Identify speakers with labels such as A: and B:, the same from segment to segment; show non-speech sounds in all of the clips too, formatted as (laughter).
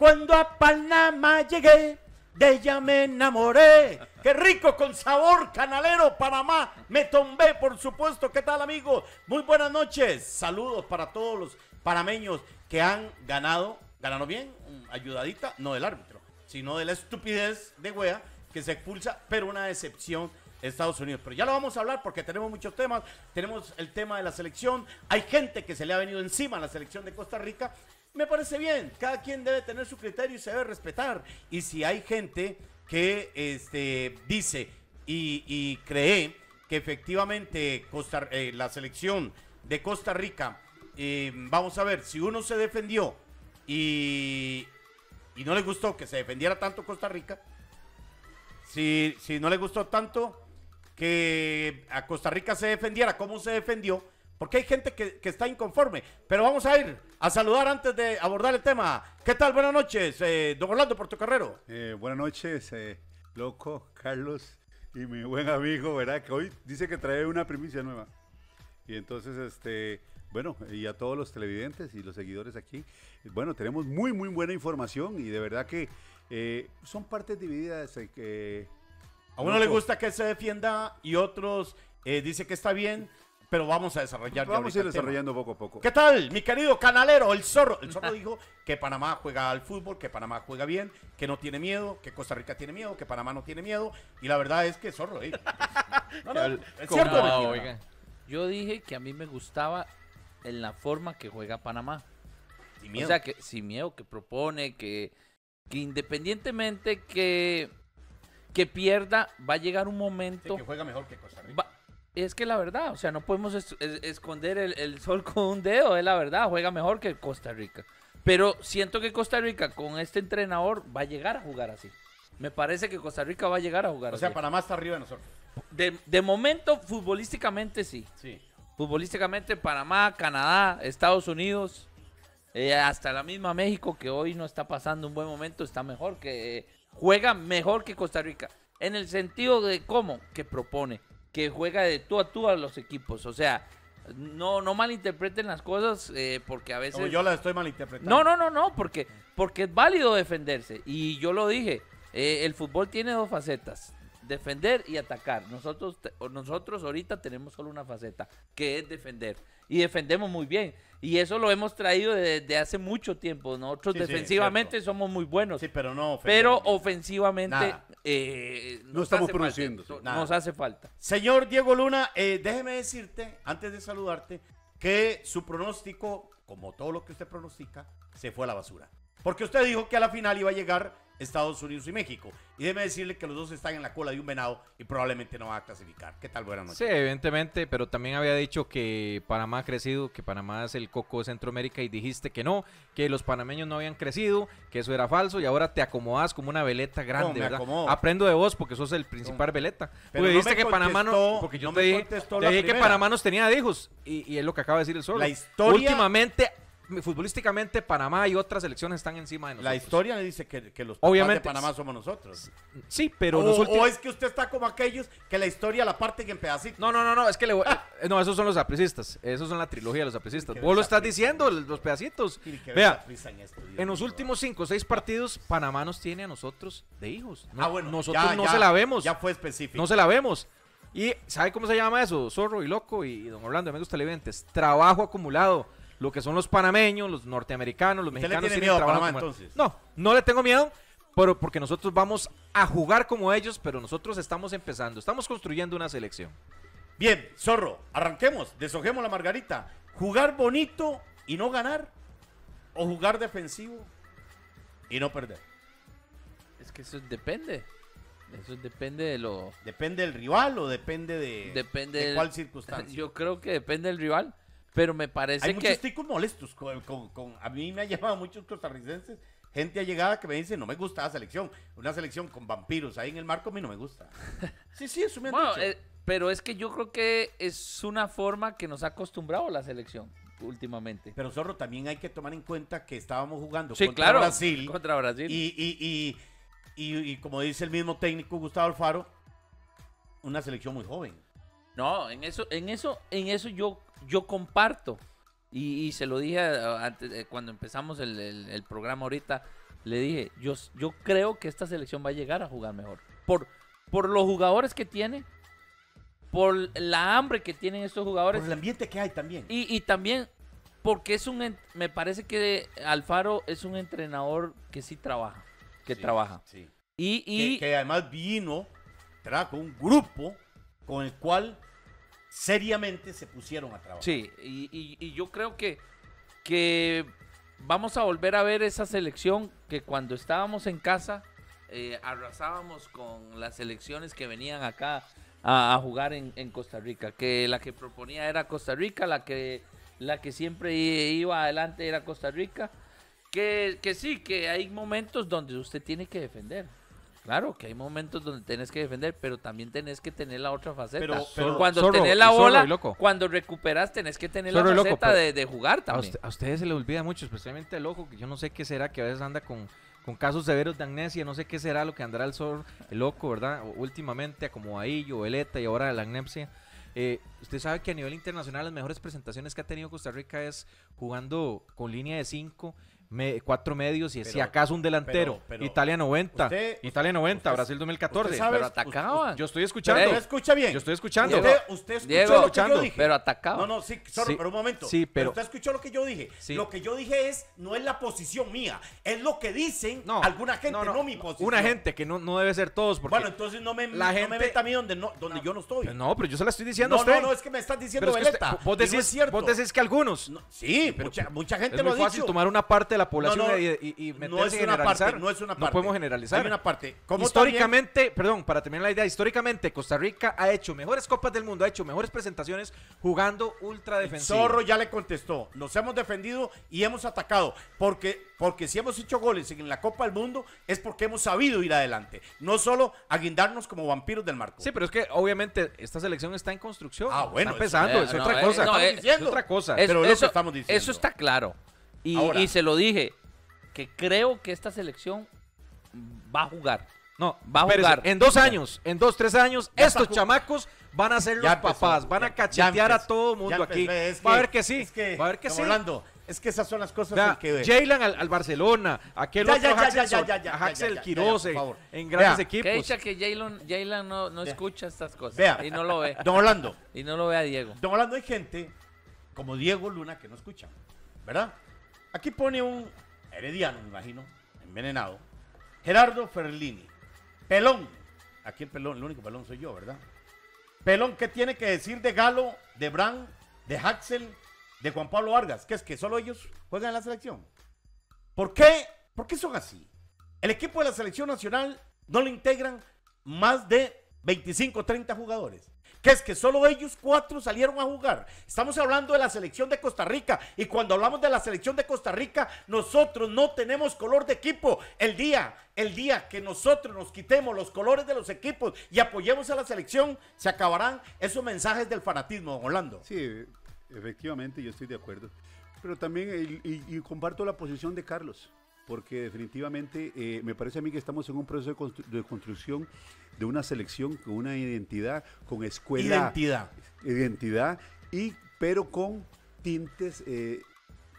A: Cuando a Panamá llegué, de ella me enamoré. Qué rico con sabor canalero Panamá. Me tombé, por supuesto. ¿Qué tal, amigo? Muy buenas noches. Saludos para todos los panameños que han ganado. ¿Ganaron bien? Ayudadita, no del árbitro, sino de la estupidez de wea que se expulsa, pero una decepción Estados Unidos. Pero ya lo vamos a hablar porque tenemos muchos temas. Tenemos el tema de la selección. Hay gente que se le ha venido encima a la selección de Costa Rica me parece bien, cada quien debe tener su criterio y se debe respetar. Y si hay gente que este, dice y, cree que efectivamente Costa, eh, la selección de Costa Rica, eh, vamos a ver, si uno se defendió y, y no le gustó que se defendiera tanto Costa Rica, si, si no le gustó tanto que a Costa Rica se defendiera cómo se defendió, porque hay gente que, que, está inconforme. Pero vamos a ir a saludar antes de abordar el
B: tema. ¿Qué tal? Buenas noches, eh, don Orlando Portocarrero. Eh, buenas noches, eh, loco, Carlos y mi buen amigo, ¿verdad? Que hoy dice que trae una primicia nueva. Y entonces, este, bueno, y a todos los televidentes y los seguidores aquí, bueno, tenemos muy, muy buena información y de verdad que eh, son partes divididas. que a uno le gusta
A: que se defienda
B: y otros dice
A: que está bien pero vamos a desarrollar. Vamos a ir desarrollando
B: poco a poco. ¿Qué tal,
A: mi querido canalero, el zorro? El zorro dijo que Panamá juega al fútbol, que Panamá juega bien, que no tiene miedo, que Costa Rica tiene miedo, que Panamá no tiene miedo.
C: Y la verdad es que zorro, eh, (laughs) es cierto. yo dije que a mí me gustaba en la forma que juega Panamá. Sin miedo. O sea, que sin miedo, que propone, que, independientemente que que pierda, va a llegar un momento. que juega mejor que Costa Rica. Es que la verdad, o sea, no podemos esconder el, sol (laughs) con un dedo, es la verdad, juega mejor que Costa Rica. Pero siento que Costa Rica con este entrenador va a llegar a jugar así. Me parece que Costa Rica va a llegar a jugar así. O sea, Panamá está arriba de nosotros. De, de momento, futbolísticamente sí. Sí. Futbolísticamente, Panamá, Canadá, Estados Unidos, eh, hasta la misma México, que hoy no está pasando un buen momento, está mejor que. juega mejor que Costa Rica. En el sentido de cómo, que propone que juega de tú a tú a los equipos. O sea, no, no malinterpreten las cosas eh, porque a veces... yo las estoy malinterpretando. No, no, no, no, porque, porque es válido defenderse. Y yo lo dije, eh, el fútbol tiene dos facetas defender y atacar. Nosotros, nosotros ahorita tenemos solo una faceta, que es defender. Y defendemos muy bien. Y eso lo hemos traído desde hace mucho tiempo. Nosotros defensivamente somos muy buenos. Sí, pero no Pero ofensivamente eh, no estamos produciendo. nos hace
A: falta. Señor Diego Luna, eh, déjeme decirte, antes de saludarte, que su pronóstico, como todo lo que usted pronostica, se fue a la basura. Porque usted dijo que a la final iba a llegar Estados Unidos y México. Y déjeme decirle que los dos están en la cola de un venado y probablemente no va a clasificar. ¿Qué tal? Buenas noches. Sí,
D: evidentemente, pero también había dicho que Panamá ha crecido, que Panamá es el coco de Centroamérica y dijiste que no, que los panameños no habían crecido, que eso era falso y ahora te acomodas como una veleta grande, ¿verdad? Aprendo de vos porque sos el principal veleta. Pero dijiste que Panamá no, porque yo te dije, que Panamá nos tenía hijos y, es lo que acaba de decir el sol. La historia... Últimamente futbolísticamente Panamá y otras selecciones están encima de nosotros. La historia me dice que, los de Panamá somos nosotros. Sí, pero o, o es que usted está como aquellos que la historia la parte en pedacitos. No, no, no, no, es que le voy... Eh, no, esos son los aprecistas, esos son la trilogía de los aprecistas. Vos lo estás diciendo, los pedacitos. Vea, en, en los últimos cinco o seis partidos Panamá nos tiene a nosotros de hijos. ah, bueno, nosotros no se la vemos. Ya fue específico. No se la vemos. ¿Y sabe cómo se llama eso? Zorro y Loco y Don Orlando, amigos televidentes. Trabajo acumulado lo que son los panameños, los norteamericanos, los mexicanos. miedo a Panamá, entonces? No, no le tengo miedo, pero porque nosotros vamos a jugar como ellos, pero nosotros estamos empezando, estamos construyendo una selección. Bien, Zorro, arranquemos, deshojemos la margarita. ¿Jugar bonito y no ganar? ¿O jugar defensivo
C: y no perder? Es que eso depende. Eso depende de lo. ¿Depende del rival o depende de, depende de cuál circunstancia? (laughs) Yo creo que depende del rival. Pero me parece que. Hay muchos
A: ticos molestos. Con, con, a mí me ha llamado muchos costarricenses, gente allegada que me dice: No me gusta la selección. Una selección con vampiros ahí en el marco a mí no me
C: gusta. (laughs) sí, sí, eso me han pero es que yo creo que es una forma que nos ha acostumbrado la selección últimamente. Pero Zorro, también hay que tomar en cuenta que estábamos jugando sí, contra, claro, Brasil,
A: contra Brasil. Y, y, y, y, como dice el mismo técnico Gustavo Alfaro, una selección muy joven.
C: No, en eso, en eso, en eso yo yo comparto, y, se lo dije eh, antes, eh, cuando empezamos el, programa ahorita, le dije, yo, yo creo que esta selección va a llegar a jugar mejor. Por, por los jugadores que tiene, por la hambre que tienen estos jugadores. Por el ambiente que hay también. Y, también porque es un, me parece que Alfaro es un entrenador que sí trabaja, que trabaja. Sí. Y, que además vino, trajo un grupo con el cual seriamente se pusieron a trabajar. Sí, y, yo creo que, que vamos a volver a ver esa selección que cuando estábamos en casa eh, arrasábamos con las selecciones que venían acá a, jugar en, en, Costa Rica, que la que proponía era Costa Rica, la que, la que siempre iba adelante era Costa Rica, que, que sí, que hay momentos donde usted tiene que defender Claro, que hay momentos donde tenés que defender, pero también tenés que tener la otra faceta. Pero, cuando tenés la bola, cuando recuperas, tenés que tener la la faceta de, jugar también. A,
D: ustedes se les olvida mucho, especialmente el loco, que yo no sé qué será, que a veces anda con, casos severos de amnesia, no sé qué será lo que andará el zorro, el loco, ¿verdad? Últimamente, como yo Eleta y ahora la amnesia. Eh, usted sabe que a nivel internacional las mejores presentaciones que ha tenido Costa Rica es jugando con línea de 5 cuatro medios y si acaso un delantero. Italia 90, Italia 90, Brasil 2014. pero
C: atacaban. Yo estoy escuchando. Usted
D: escucha bien. Yo estoy escuchando. usted, escuchó lo que yo dije. Pero atacaban. No, no, sí, pero un momento. Sí, pero, usted
A: escuchó lo que yo dije. Lo que yo dije es, no es la posición mía, es lo que dicen alguna gente, no, mi posición. Una gente
D: que no, no debe ser todos. Porque bueno, entonces
A: no me, la gente, me meta
D: a mí donde, no, donde yo no estoy. No, pero yo se la estoy diciendo a usted. No, no, es
A: que me estás diciendo Veleta. vos, decís,
D: que algunos. sí, mucha, gente lo dice dicho. Es fácil tomar una parte la población no, y, no es una Parte, no podemos generalizar. una parte. históricamente, perdón, para terminar la idea, históricamente Costa Rica ha hecho mejores copas del mundo, ha hecho mejores presentaciones jugando ultra defensivo. Zorro ya le contestó. Nos hemos defendido y hemos atacado. Porque, porque si
A: hemos hecho goles en la Copa del Mundo es porque hemos sabido ir adelante. No solo aguindarnos como
D: vampiros del marco. Sí, pero es que obviamente esta selección está en construcción. Ah, bueno. Está empezando, es, eh, eh, otra cosa. pero estamos
C: Eso está claro. Y, se lo dije, que creo que esta selección va a jugar. No, va a jugar. En dos años,
D: en dos, tres años, estos chamacos van a ser los papás, van a cachetear a todo el mundo aquí. va a ver que sí, es que, va a ver que sí.
C: Es que esas son las cosas que
D: Jalen al, al, Barcelona,
C: a ya, Quiroz en grandes equipos. Que que Jalen no, escucha estas cosas y no lo ve. Don Orlando. Y no lo ve a Diego. Don Orlando, hay gente
A: como Diego Luna que no escucha, ¿verdad? Aquí pone un herediano, me imagino, envenenado. Gerardo Ferlini. Pelón. Aquí el pelón, el único pelón soy yo, ¿verdad? Pelón, ¿qué tiene que decir de Galo, de Bran, de Haxel, de Juan Pablo Vargas? Que es que solo ellos juegan en la selección? ¿Por qué? ¿Por qué son así? El equipo de la selección nacional no le integran más de 25 30 jugadores que es que solo ellos cuatro salieron a jugar. Estamos hablando de la selección de Costa Rica y cuando hablamos de la selección de Costa Rica, nosotros no tenemos color de equipo. El día, el día que nosotros nos quitemos los colores de los equipos
B: y apoyemos a la selección, se acabarán esos mensajes del fanatismo, don Orlando. Sí, efectivamente, yo estoy de acuerdo. Pero también, y comparto la posición de Carlos porque definitivamente eh, me parece a mí que estamos en un proceso de, construcción de una selección con una identidad, con escuela. Identidad. Identidad, y, pero con tintes eh,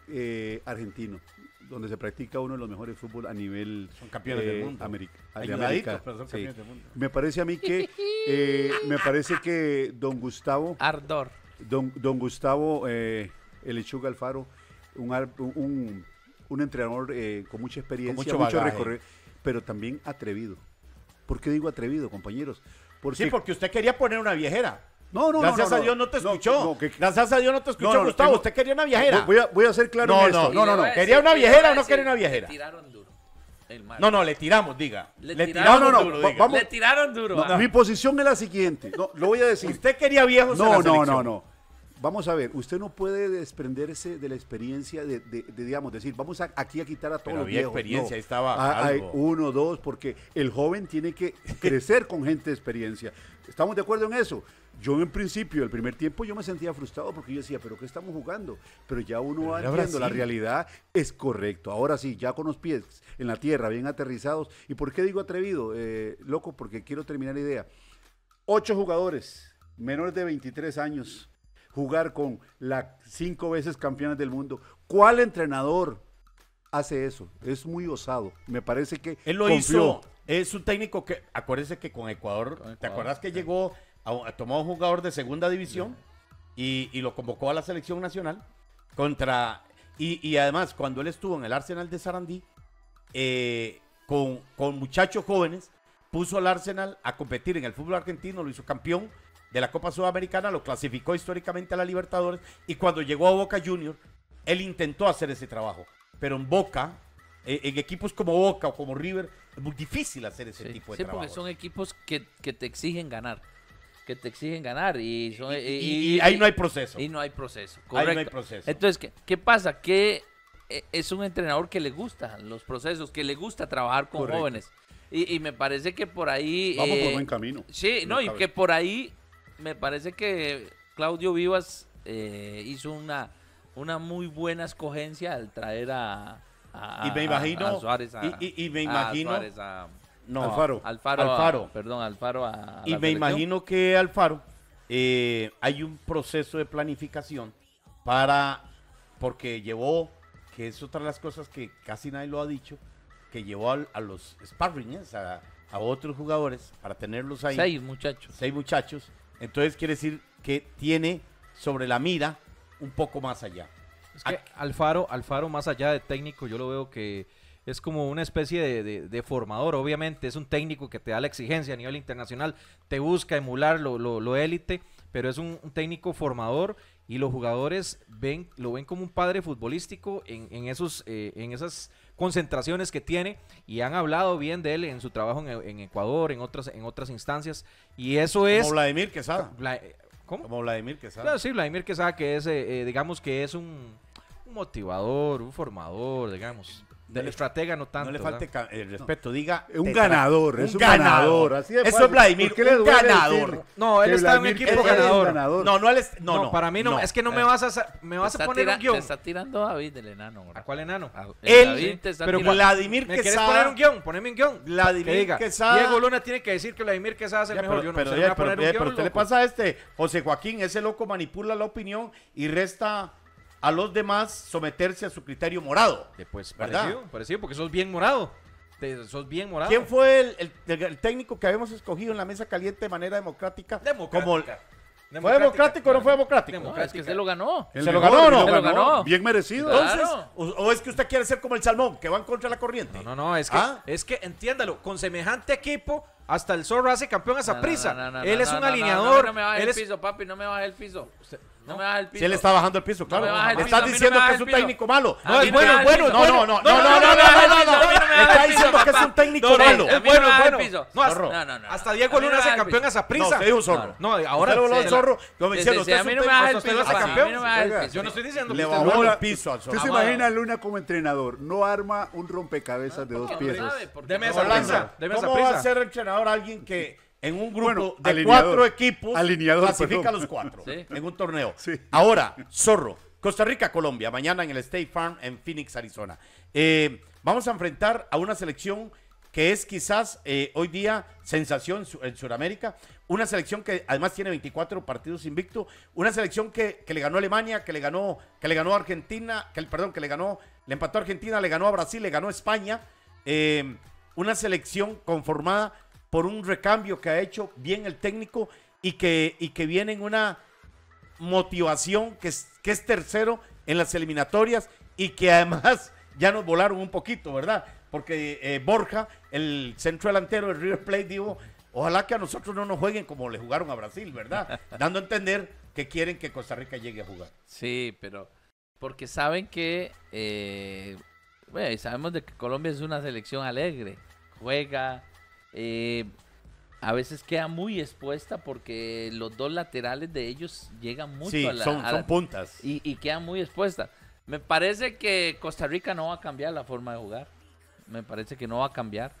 B: eh, argentinos, donde se practica uno de los mejores fútbol a nivel. Son campeones del mundo. América, de América. Me parece a mí que. me parece que don Gustavo. Ardor. Don, Gustavo, el lechuga Alfaro, un, un un entrenador eh, con mucha experiencia, mucho, recorrido, pero también atrevido. ¿Por qué digo atrevido, compañeros? sí,
A: porque usted quería poner una viajera. No, no, no, no, a Dios no
B: te escuchó. Gracias a Dios no
A: te escuchó, Gustavo. Usted quería una viajera. Voy a, voy a ser claro no, en esto. No, no, no. ¿Quería una viajera o no quería una viajera? tiraron duro. no, no, le tiramos, diga. Le, tiraron, duro, diga. Vamos. Le tiraron duro. Mi
B: posición es la siguiente. lo voy a decir. Usted quería viejos no, No, no, no vamos a ver, usted no puede desprenderse de la experiencia de, digamos, decir, vamos aquí a quitar a todos Pero los viejos. experiencia, ahí estaba uno, dos, porque el joven tiene que (laughs) crecer con gente de experiencia. ¿Estamos de acuerdo en eso? Yo en principio, el primer tiempo, yo me sentía frustrado porque yo decía, pero ¿qué estamos jugando? Pero ya uno va viendo, la realidad es correcto. Ahora sí, ya con los pies en la tierra, bien aterrizados. ¿Y por qué digo atrevido, eh, loco? Porque quiero terminar la idea. Ocho jugadores menores de 23 años jugar con las cinco veces campeonas del mundo. ¿Cuál entrenador hace eso? Es muy osado. Me parece que. Él lo hizo.
A: Es un técnico que. Acuérdese que con Ecuador. ¿Te acuerdas que llegó a, tomó un jugador de segunda división y, lo convocó a la selección nacional? Contra. Y, además, cuando él estuvo en el Arsenal de Sarandí, eh, con, con muchachos jóvenes, puso al Arsenal a competir en el fútbol argentino, lo hizo campeón de la Copa Sudamericana, lo clasificó históricamente a la Libertadores y cuando llegó a Boca Juniors, él intentó hacer ese trabajo. Pero en Boca, eh, en equipos como Boca o como River, es muy difícil hacer ese tipo de trabajo. porque
C: son equipos que, te exigen ganar. Que te exigen ganar y, ahí no hay proceso. Y no hay proceso. Ahí no hay proceso. Entonces, ¿qué, pasa? Que eh, es un entrenador que le gustan los procesos, que le gusta trabajar con jóvenes. Y, me parece que por ahí. Vamos por eh, buen camino. Sí, no, y que por ahí me parece que Claudio Vivas eh, hizo una, una muy buena escogencia al traer a, y imagino, a, Suárez. A, y, me imagino. no, Alfaro. Alfaro. Alfaro. perdón, Alfaro. y me imagino
A: que Alfaro eh, hay un proceso de planificación para. Porque llevó, que es otra de las cosas que casi nadie lo ha dicho, que llevó a, los sparrings, ¿eh? a, otros jugadores, para tenerlos ahí. Seis muchachos. Seis muchachos. Entonces quiere decir que tiene sobre la mira
D: un poco más allá. Alfaro, Alfaro, más allá de técnico, yo lo veo que es como una especie de, formador, obviamente. Es un técnico que te da la exigencia a nivel internacional, te busca emular lo élite, pero es un técnico formador y los jugadores ven, lo ven como un padre futbolístico en, esos, eh, en esas concentraciones que tiene y han hablado bien de él en su trabajo en, Ecuador, en otras, en otras instancias. Y eso es... Como Vladimir Quesada. Eh, ¿Cómo? Como Vladimir Quesada. sí, Vladimir Quesada, que es, eh, digamos que es un, un motivador, un formador, digamos del eh, estratega no tanto. No le falte el respeto, diga. Eh, un ganador, es un ganador. Eso es Vladimir, un ganador. No, él está en un equipo ganador. No, no, para mí no, es que no me eh. vas a, me vas a poner un guión. Te está tirando
C: David del enano. ¿A cuál enano? él, pero
D: Vladimir ¿Me ¿Quieres poner un guión? Poneme un guión. Vladimir que diga, Diego Luna tiene que decir que Vladimir Quesada es el mejor. Pero, yo no poner un pero le pasa
A: a este, José Joaquín, ese loco manipula la opinión y resta a los demás someterse a su criterio morado. Eh, pues ¿verdad? parecido, parecido, porque sos bien morado.
D: sos bien morado. ¿Quién
A: fue el, técnico que habíamos escogido en la mesa caliente de manera democrática? Democrática. ¿Fue democrático o no fue democrático? es que se
C: lo ganó.
B: ¿Se lo ganó no? Se lo ganó. Bien merecido.
D: o, es que usted quiere ser como el salmón, que va en contra de la corriente. No, no, no, es que, ¿Ah? es que entiéndalo, con semejante equipo, hasta el zorro hace campeón a esa prisa. él es un alineador. No, me bajes el
C: piso, papi, no me baje el piso. No, me Si él está bajando
A: el piso, claro. Le Estás diciendo que es un técnico malo. Ah, no, es bueno, bueno. No, no, no, no, no, no, no, no, está diciendo que es un técnico malo. Es bueno, bueno. No, no,
D: no. Hasta Diego Luna se campeón a esa prisa. No, un zorro. No, ahora lo un zorro. Yo me diciendo, usted es un campeón.
A: Yo no estoy diciendo Le bajó el piso al zorro. ¿Usted se imagina
B: a Luna como entrenador? No arma un rompecabezas de dos piezas. Deme esa
A: prisa. ¿Cómo va a ser entrenador alguien que en un grupo de cuatro equipos, clasifica a los cuatro en un torneo. Ahora, Zorro, Costa Rica, Colombia, mañana en el State Farm en Phoenix, Arizona. Eh, vamos a enfrentar a una selección que es quizás eh, hoy día sensación en Sudamérica, una selección que además tiene 24 partidos invicto, una selección que, le ganó Alemania, que le ganó, que le ganó Argentina, que, perdón, que le ganó, le empató a Argentina, le ganó a Brasil, le ganó España, eh, una selección conformada por un recambio que ha hecho bien el técnico y que, que viene en una motivación que es, que es tercero en las eliminatorias y que además (laughs) ya nos volaron un poquito, ¿verdad? Porque eh, Borja, el centro delantero del River Plate, dijo, ojalá que a nosotros no nos jueguen como le jugaron a Brasil, ¿verdad?
C: (laughs) Dando a entender que quieren que Costa Rica llegue a jugar. Sí, pero porque saben que, eh, Bueno, y sabemos de que Colombia es una selección alegre, juega, eh, a veces queda muy expuesta porque los dos laterales de ellos llegan mucho a la. puntas. Y, y queda muy expuesta. Me parece que Costa Rica no va a cambiar la forma de jugar. Me parece que no va a cambiar.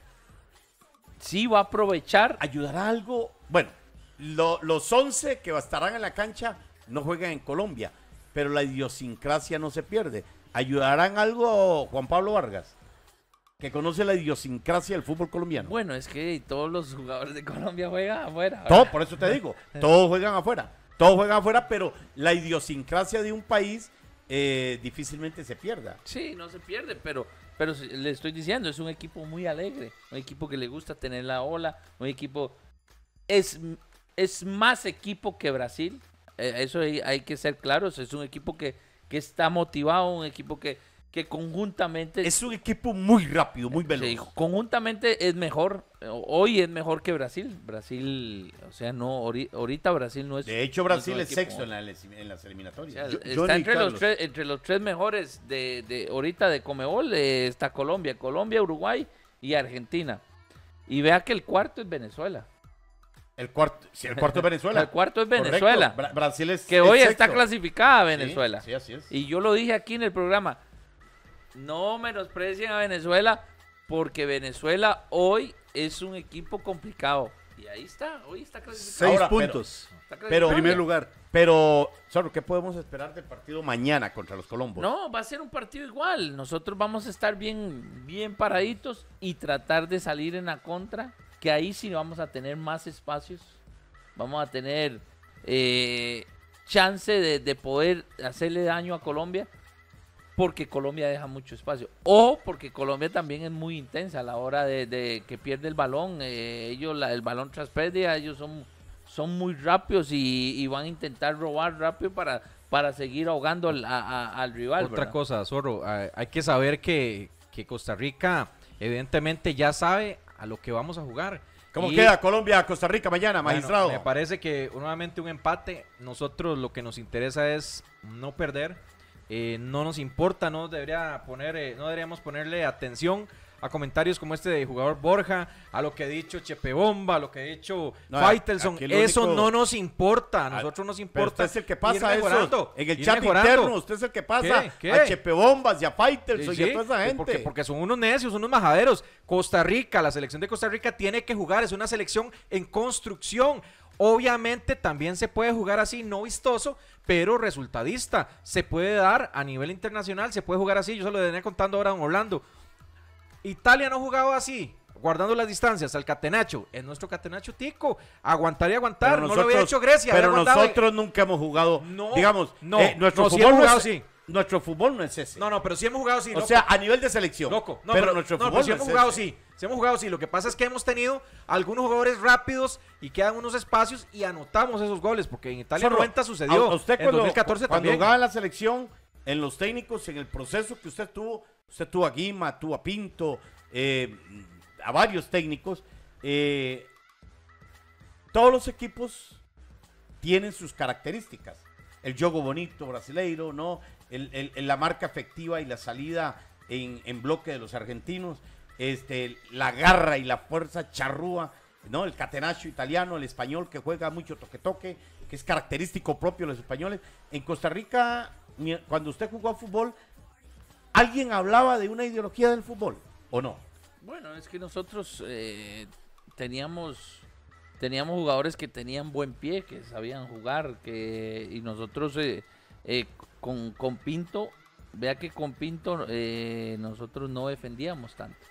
C: Sí va a aprovechar. ¿Ayudará algo?
A: Bueno, los 11 que estarán en la cancha no juegan en Colombia, pero la idiosincrasia no se pierde. ¿Ayudarán algo Juan Pablo Vargas? que conoce la idiosincrasia del fútbol colombiano.
C: Bueno, es que todos los jugadores de Colombia juegan afuera. Todo, por eso te digo, (laughs) todos
A: juegan afuera. Todos juegan afuera, pero la idiosincrasia de un
C: país eh, difícilmente se pierda. Sí, no se pierde, pero, pero le estoy diciendo, es un equipo muy alegre, un equipo que le gusta tener la ola, un equipo... Es, es más equipo que Brasil, eh, eso hay, hay, que ser claros, es un equipo que, que está motivado, un equipo que que conjuntamente... Es un equipo muy rápido, muy veloz. conjuntamente es mejor, hoy es mejor que Brasil. Brasil, o sea, no, ahorita Brasil no es... De hecho, Brasil es sexto en,
A: las eliminatorias. está entre los,
C: tres, entre los tres mejores de, ahorita de Comebol, eh, está Colombia, Colombia, Uruguay y Argentina. Y vea que el cuarto es Venezuela. El cuarto, el cuarto es Venezuela. (laughs) el cuarto es Venezuela. Brasil Que hoy está clasificada Venezuela. Y yo lo dije aquí en el programa no menosprecien a Venezuela porque Venezuela hoy es un equipo complicado. Y ahí está, hoy está clasificado. Seis puntos. Pero, en primer lugar.
A: Pero, ¿qué podemos esperar del partido mañana contra los Colombos?
C: No, va a ser un partido igual. Nosotros vamos a estar bien, bien paraditos y tratar de salir en la contra, que ahí sí vamos a tener más espacios. Vamos a tener eh, chance de poder hacerle daño a Colombia porque Colombia deja mucho espacio. O porque Colombia también es muy intensa a la hora de, que pierde el balón. Eh, ellos, el balón tras pérdida, ellos son, son muy rápidos y, van a intentar robar rápido para, para seguir ahogando al, rival. Otra
D: cosa, Zorro, hay que saber que, que Costa Rica evidentemente ya sabe a lo que vamos a jugar. ¿Cómo queda
C: Colombia, Costa Rica mañana,
A: magistrado? me
D: parece que nuevamente un empate. Nosotros lo que nos interesa es no perder eh, no nos importa, no, debería poner, eh, no deberíamos ponerle atención a comentarios como este de jugador Borja, a lo que ha dicho Chepe Bomba, a lo que ha dicho Faitelson. Eso no nos importa, a ah, nosotros nos importa. usted es el que pasa eso en el chat interno. Usted es el que pasa a Chepe Bombas y a Faitelson y a toda esa pues gente. Porque, porque son unos necios, unos majaderos. Costa Rica, la selección de Costa Rica tiene que jugar, es una selección en construcción. Obviamente también se puede jugar así, no vistoso, pero resultadista. Se puede dar a nivel internacional, se puede jugar así. Yo se lo venía contando ahora a Don Orlando. Italia no ha jugado así, guardando las distancias al Catenacho. Es nuestro Catenacho tico. Aguantar y aguantar. no lo había hecho Grecia. Pero nosotros nunca hemos jugado. digamos, no, eh, nuestro no, fútbol jugado, nuestro fútbol no es ese. No, no, pero sí hemos jugado sí. O sea, a nivel de selección. Loco, pero, nuestro fútbol. sí hemos jugado Sí hemos jugado Lo que pasa es que hemos tenido algunos jugadores rápidos y quedan unos espacios y anotamos esos goles, porque en Italia 90 sucedió. usted cuando, en 2014 cuando jugaba la
A: selección, en los técnicos, en el proceso que usted tuvo, usted tuvo a Guima, tuvo a Pinto, eh, a varios técnicos. Eh, todos los equipos tienen sus características. El juego bonito brasileiro, ¿no? la marca efectiva y la salida en, bloque de los argentinos, este, la garra y la fuerza charrúa, ¿no? El catenacho italiano, el español que juega mucho toque-toque, que es característico propio de los españoles. En Costa Rica, cuando usted jugó a fútbol, ¿alguien hablaba de una ideología del fútbol o no?
C: Bueno, es que nosotros eh, teníamos teníamos jugadores que tenían buen pie, que sabían jugar, que y nosotros eh, eh, con, con, Pinto, vea que con Pinto eh, nosotros no defendíamos tanto,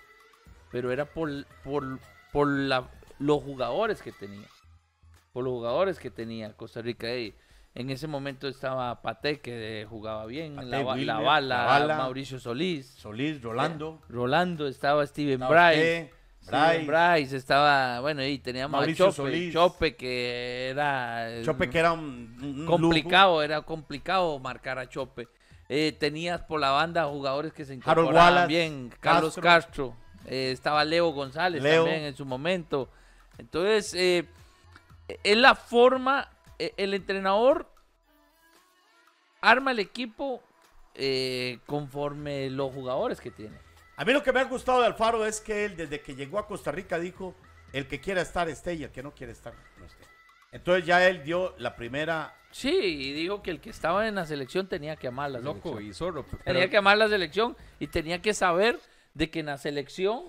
C: pero era por, por, por los jugadores que tenía, por los jugadores que tenía Costa Rica. Eh. En ese momento estaba Pate, que jugaba bien, la, bala, Mauricio Solís. Solís, Rolando. Rolando, estaba Steven Bryce. Bryce. estaba, bueno, y teníamos a Chope, Chope que era... Eh, que era un... complicado, era complicado marcar a Chope. Eh, tenías por la banda jugadores que se incorporaban bien, Carlos Castro, eh, estaba Leo González también en su momento. Entonces, es la forma, el entrenador arma el equipo conforme los jugadores que tiene. A mí lo que me ha gustado de
A: Alfaro es que él, desde que llegó a Costa Rica, dijo: el que quiera estar esté y el que no quiere estar no esté.
C: Entonces ya él dio la primera. Sí, y dijo que el que estaba en la selección tenía que amar la Loco y zorro. Tenía que amar la selección y tenía que saber de que en la selección,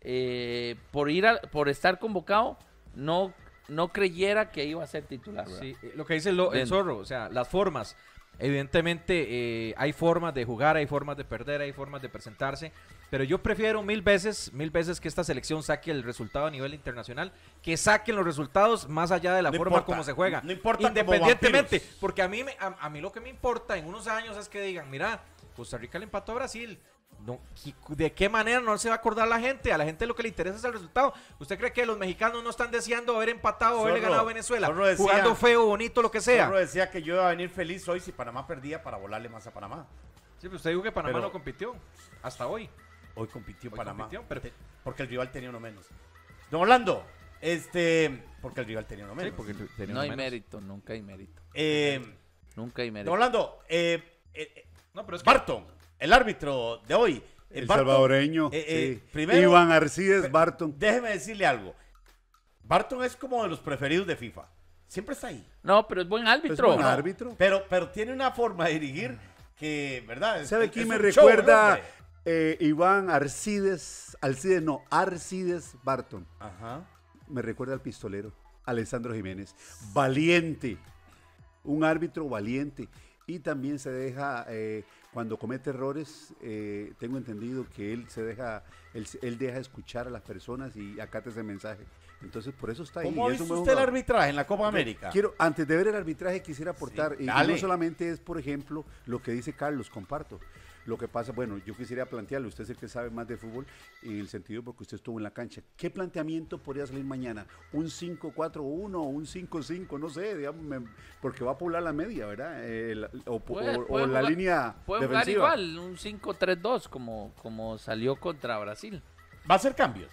C: eh, por, ir por estar convocado, no, no creyera que iba a ser titular. Sí, lo que dice el
D: zorro, o sea, las formas. Evidentemente eh, hay formas de jugar, hay formas de perder, hay formas de presentarse, pero yo prefiero mil veces, mil veces que esta selección saque el resultado a nivel internacional, que saquen los resultados más allá de la forma como se juega. No importa. Independientemente, porque a mí, a mí lo que me importa en unos años es que digan, mira, Costa Rica le empató a Brasil, ¿De qué manera no se va a acordar la gente? A la gente lo que le interesa es el resultado. ¿Usted cree que los mexicanos no están deseando haber empatado o haberle ganado a Venezuela? jugando feo,
A: bonito, lo que sea. Yo decía que yo iba a venir feliz hoy si Panamá perdía para volarle más a Panamá. Sí, pero pues usted dijo que Panamá no compitió hasta hoy. Hoy compitió Panamá. porque el rival tenía uno menos. Don Orlando, este. Porque el rival tenía
C: uno menos. porque no hay mérito, nunca hay mérito. Eh, nunca hay mérito. Don Orlando,
A: eh, eh, no, pero es Barton el árbitro de hoy. El eh, salvadoreño. Eh, eh, Iván Arcides Barton. Déjeme decirle algo. Barton es como de los preferidos de FIFA. Siempre está ahí.
C: No, pero es buen pues árbitro. Es buen
A: árbitro. Pero, pero tiene una forma de dirigir que, ¿verdad? ¿Sabe quién me recuerda?
B: Iván Arcides, no, Arcides Barton. Ajá. Me recuerda al pistolero, Alessandro Jiménez. Valiente. Un árbitro valiente. Y también se deja cuando comete errores, eh, tengo entendido que él se deja, él, él, deja escuchar a las personas y acata ese mensaje. Entonces, por eso está ahí. ¿Cómo es usted el arbitraje en la Copa América? Quiero, antes de ver el arbitraje, quisiera aportar, y no solamente es, por ejemplo, lo que dice Carlos, comparto. Lo que pasa, bueno, yo quisiera plantearle, usted es el que sabe más de fútbol y el sentido porque usted estuvo en la cancha. ¿Qué planteamiento podría salir mañana? ¿Un 5-4-1 o un 5-5? No sé, digamos, porque va a poblar la media, ¿verdad? Eh, o, la línea puede jugar igual,
C: un 5-3-2 como, como salió contra Brasil. ¿Va a hacer cambios?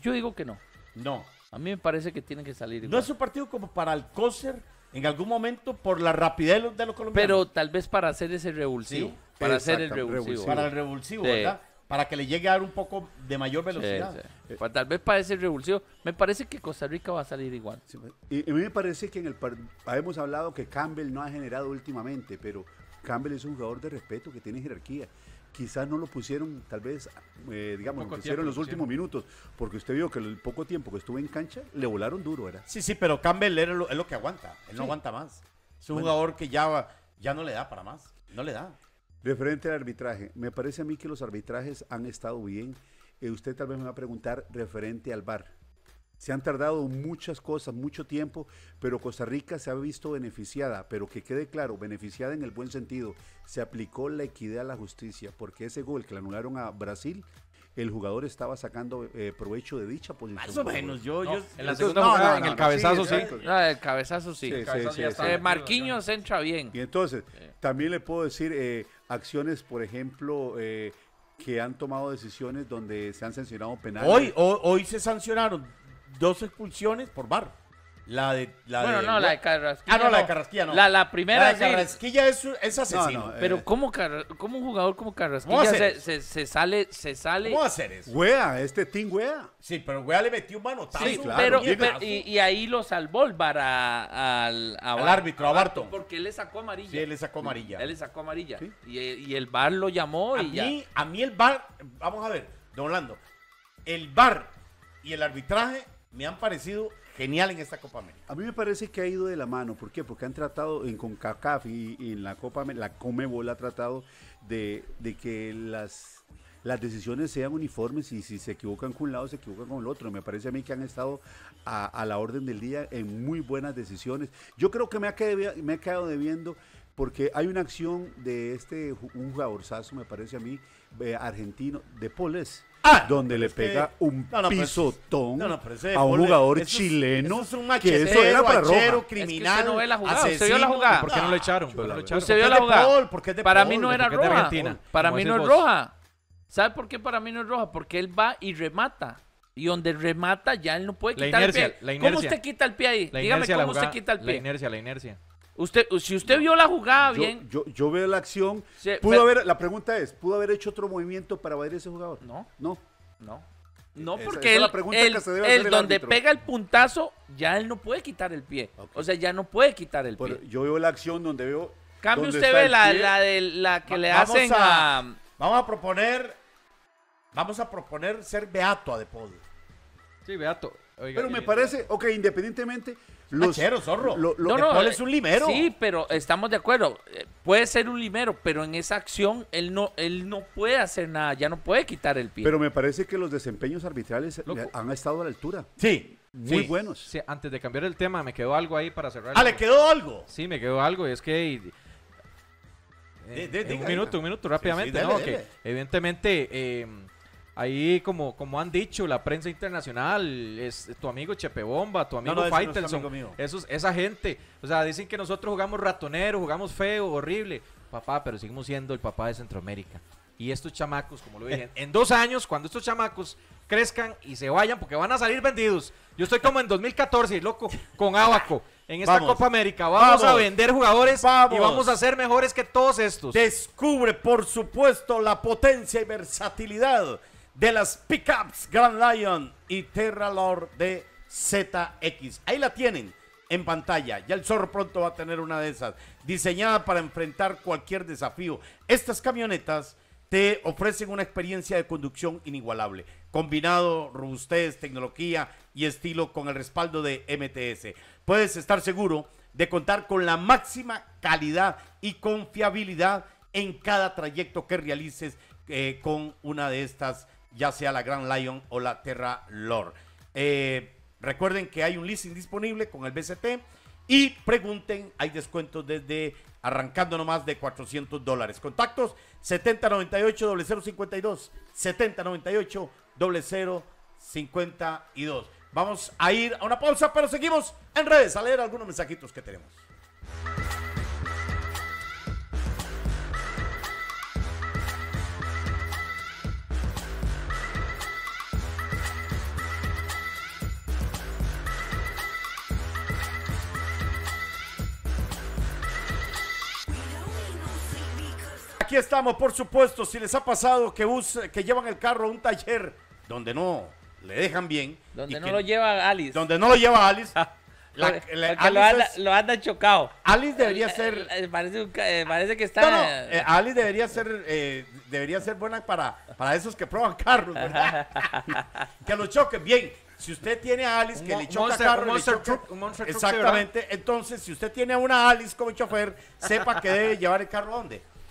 C: Yo digo que no. No. A mí me parece que
A: tiene que salir igual. No es un partido como para el Alcócer en algún momento por la rapidez de los, colombianos. Pero
C: tal vez para hacer ese revulsivo. para hacer el revulsivo. Para el revulsivo, ¿verdad? Para que le llegue a dar un poco de mayor velocidad. Tal vez para ese revulsivo. Me parece que Costa Rica va a salir igual.
B: y, a mí me parece que en el hemos hablado que Campbell no ha generado últimamente, pero Campbell es un jugador de respeto que tiene jerarquía quizás no lo pusieron, tal vez, eh, digamos, lo pusieron en los últimos minutos, porque usted vio que el poco tiempo que estuve en cancha, le volaron duro, ¿verdad? Sí,
A: sí, pero Campbell es lo, es lo que aguanta, él no aguanta más. Es un jugador que ya, ya no le da para más, no le da.
B: Referente al arbitraje, me parece a mí que los arbitrajes han estado bien. Eh, usted tal vez me va a preguntar referente al bar se han tardado muchas cosas, mucho tiempo, pero Costa Rica se ha visto beneficiada, pero que quede claro, beneficiada en el buen sentido. Se aplicó la equidad a la justicia, porque ese gol que le anularon a Brasil el jugador estaba sacando eh, provecho de dicha posición. Más o menos, yo, yo en el cabezazo sí.
C: el cabezazo sí. Eh, Marquinhos entra bien. Y
B: entonces, también le puedo decir eh, acciones, por ejemplo, que han tomado decisiones donde se han sancionado penales. hoy, hoy se sancionaron dos expulsiones
A: por
C: bar. La de. La bueno, no, la de Carrasquilla. Ah, no, la de Carrasquilla no. La, primera. La de Carrasquilla es, es asesino. Eh. pero, ¿cómo, ¿cómo, un jugador como Carrasquilla se, sale, se sale. ¿Cómo hacer eso?
A: Wea, este team wea. Sí, pero wea le metió un manotazo. Sí, claro. Pero, y,
C: ahí lo salvó el bar a, al, árbitro, a ah, Barton. Porque él le sacó amarilla. Sí, él le sacó amarilla. Él le sacó amarilla. Y, el bar lo llamó y ya. A mí el bar. Vamos a
A: ver, Don Orlando. El bar y el arbitraje me han parecido genial en esta Copa América.
B: A mí me parece que ha ido de la mano. ¿Por qué? Porque han tratado en CONCACAF y, en la Copa la Comebol ha tratado de, que las, decisiones sean uniformes y si se equivocan con un lado, se equivocan con el otro. Me parece a mí que han estado a, la orden del día en muy buenas decisiones. Yo creo que me ha quedado, debiendo porque hay una acción de este, un jugadorzazo, me parece a mí, eh, argentino, de Poles Ah, donde le pega un pues, pisotón pues, a un jugador chileno
C: que eso era para roja. criminal, es que usted la jugada, vio la jugada. ¿Por qué no lo echaron? no lo vio la jugada. para mí no era roja. Para mí no es roja. ¿Sabe por qué para mí no es roja? Porque él va y remata. Y donde remata ya él no puede quitar el pie. ¿Cómo usted quita el pie ahí? Dígame cómo se quita el pie. La inercia, la inercia. Usted, si usted vio la jugada bien. Yo, veo la acción. pudo la
B: pregunta es, ¿pudo haber hecho otro movimiento para ver ese jugador? No.
C: No. No. No, porque la pregunta el donde pega el puntazo, ya él no puede quitar el pie. O sea, ya no puede quitar el pie. Yo veo la acción donde veo. Cambio usted la, de, la que le hacen Vamos a proponer.
B: Vamos a proponer ser Beato a De
C: Sí, Beato. pero me parece, ok,
B: independientemente, los, zorro. Lo, no, no, es eh, un limero. Sí,
C: pero estamos de acuerdo. Eh, puede ser un limero, pero en esa acción él no, él no puede hacer nada, ya no puede quitar el pie.
B: Pero me parece que los desempeños arbitrales han estado a la altura. Sí. Muy
D: buenos. antes de cambiar el tema, me quedó algo ahí para cerrar. Ah, le quedó algo. Sí, me quedó algo. es que eh, un minuto, un minuto rápidamente. evidentemente, Ahí, como, como han dicho, la prensa internacional, es, tu amigo Chepe Bomba, tu amigo Faitelson, esa gente, o sea, dicen que nosotros jugamos ratonero, jugamos feo, horrible. Papá, pero seguimos siendo el papá de Centroamérica. Y estos chamacos, como lo dije, eh. en dos años, cuando estos chamacos crezcan y se vayan, porque van a salir vendidos. Yo estoy como en 2014, loco, con Abaco. En esta Copa América vamos, a vender jugadores y vamos a ser
A: mejores que todos estos. Descubre, por supuesto, la potencia y versatilidad de las pickups Grand Lion y Terra Lord de ZX. Ahí la tienen en pantalla. Ya el zorro pronto va a tener una de esas, diseñada para enfrentar cualquier desafío. Estas camionetas te ofrecen una experiencia de conducción inigualable, combinado robustez, tecnología y estilo con el respaldo de MTS. Puedes estar seguro de contar con la máxima calidad y confiabilidad en cada trayecto que realices eh, con una de estas ya sea la Grand Lion o la Terra Lord. Eh, recuerden que hay un listing disponible con el BCT y pregunten, hay descuentos desde arrancando nomás de 400 dólares. Contactos 7098-0052, 7098-0052. Vamos a ir a una pausa, pero seguimos en redes a leer algunos mensajitos que tenemos. estamos, por supuesto. Si les ha pasado que, que llevan el carro a un taller donde no le dejan bien.
C: Donde no lo lleva Alice. Donde no lo lleva Alice. Ah, lo, anda, chocado. Alice debería eh, ser. Eh, eh, parece, parece que está.
A: Alice debería ser, debería ser buena para, para esos que prueban carros, (laughs) que lo choquen bien. Si usted tiene a Alice que le choca carro, exactamente. Entonces, si usted tiene a una Alice como chofer, sepa que debe (laughs) llevar el carro a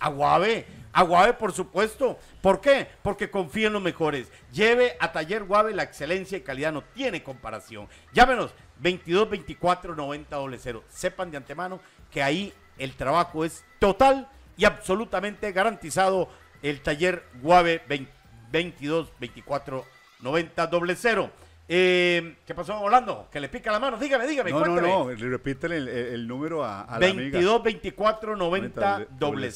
A: Aguave. Aguave, por supuesto. ¿Por qué? Porque confía en los mejores. Lleve a Taller Guave la excelencia y calidad. No tiene comparación. Llámenos 22 24 90 Sepan de antemano que ahí el trabajo es total y absolutamente garantizado. El Taller Guave 22 24 90 eh, ¿Qué pasó, Orlando? Que le pica la mano. Dígame, dígame.
B: No, no, no. Repítale el, número a, 22 la amiga. 24 90
D: doble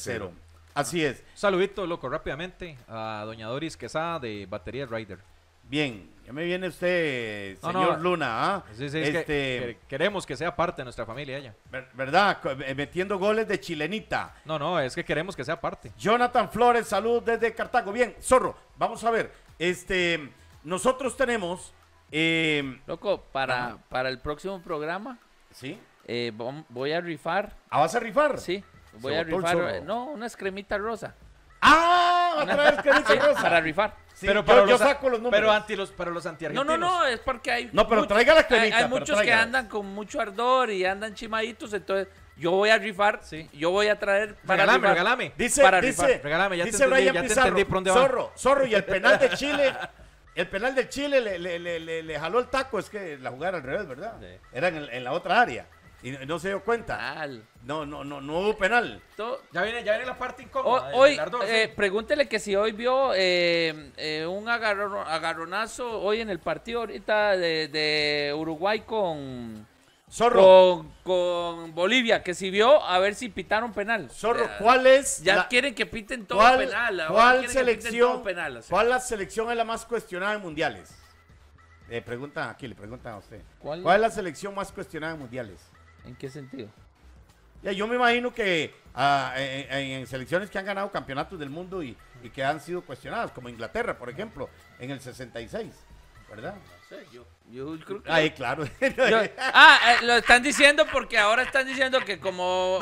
D: Así es. saludito, loco, rápidamente a doña Doris Quesada de Batería Rider.
A: Bien, ya me viene usted, señor Luna. ¿ah? Sí, sí, este,
D: queremos que sea parte de nuestra familia ella. ¿Verdad? Eh, metiendo goles de chilenita. No, no, es que queremos que sea parte. Jonathan Flores, salud desde Cartago. Bien, Zorro, vamos a ver.
C: Este, nosotros tenemos eh, Loco, para, para el próximo programa. Sí. Eh, voy a rifar. ¿Ah, vas a rifar? Sí. Voy a rifar. No, una escremita rosa. ¡Ah! (laughs) rosa? Para rifar. pero para yo, saco los números. Pero anti
D: los, para los antiargentinos. No, no,
C: no, es porque hay. No, pero traiga la cremita. Hay, hay muchos que andan con mucho ardor y andan chimaditos, entonces. Yo voy a rifar, sí. yo voy a traer para regalame, Regalame, dice, para dice, rifar. ya dice te a pisar ya Pizarro, te Zorro,
A: Zorro y el
D: penal de (laughs) Chile
A: el penal de Chile le, le, le, le, jaló el taco, es que la jugada al revés, ¿verdad?
C: Era en, en, la otra área. Y no, se dio cuenta. No, no, no, no hubo penal.
D: ya, viene, ya viene la parte incómoda. hoy, eh,
C: pregúntele que si hoy vio eh, eh un agarronazo hoy en el partido ahorita de, de Uruguay con, Zorro. Con, Bolivia, que si vio a ver si pitaron penal. Zorro, ¿cuál es? Ya quieren que piten todo penal. ¿Cuál selección?
A: ¿Cuál la selección es la más cuestionada en mundiales? Le eh, aquí, le preguntan a usted. ¿Cuál, es la selección más cuestionada en mundiales? ¿En qué sentido? Ya, yo me imagino que ah, eh, eh, en, selecciones que han ganado campeonatos del mundo y, y que han sido cuestionadas, como Inglaterra, por ejemplo, en el 66, ¿verdad?
C: claro. ah, lo están diciendo porque ahora están diciendo que como.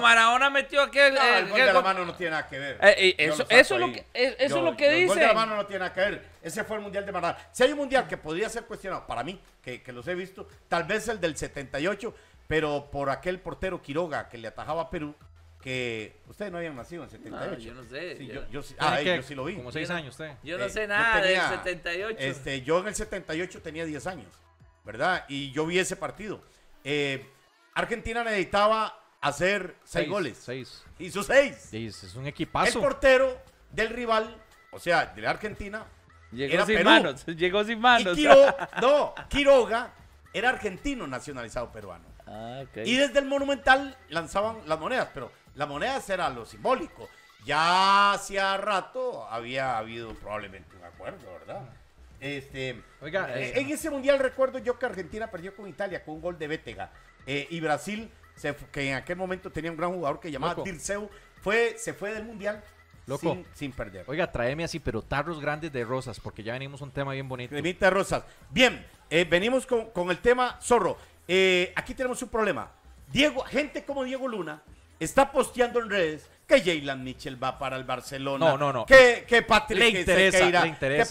C: Maradona metió aquel. el, gol de la mano no tiene nada que ver. Eh, eh, eso, lo eso es lo que dice. Eh, el gol de la mano
A: no tiene nada que ver. Ese fue el mundial de Maradona. Si hay un mundial que podría ser cuestionado, para mí, que, que los he visto, tal vez el del 78, pero por aquel portero Quiroga que le atajaba a Perú, que ustedes no habían nacido en 78. Ah, yo no sé. yo, ah, yo, sí lo vi. Como seis años usted.
D: Yo
C: no eh, sé nada en del 78. Este,
A: yo en el 78 tenía 10 años, ¿verdad? Y yo vi ese partido. Eh, Argentina necesitaba hacer seis goles. Seis. Hizo 6.
D: Es un equipazo. El
A: portero del rival, o sea, de la Argentina.
C: Llegó sin manos. (laughs) Llegó sin manos. Y (laughs)
A: no, Quiroga era argentino nacionalizado peruano. Ah, okay. Y desde el Monumental lanzaban las monedas, pero la moneda será lo simbólico. Ya hacía rato había habido probablemente un acuerdo, ¿verdad? Este, Oiga, eh, eh, en ese mundial recuerdo yo que Argentina perdió con Italia con un gol de Bétega. Eh, y Brasil, que en aquel momento tenía un gran jugador que llamaba Dirceu, fue, se fue del mundial
D: Sin, perder. Oiga, tráeme así, pero tarros grandes de rosas, porque ya venimos a un tema bien bonito. De rosas. Bien, venimos con, el tema
A: zorro. aquí tenemos un problema. Diego, gente como Diego Luna, está posteando en redes que Jaylan Mitchell va para el Barcelona. No, no, no. Que, que Patrick Que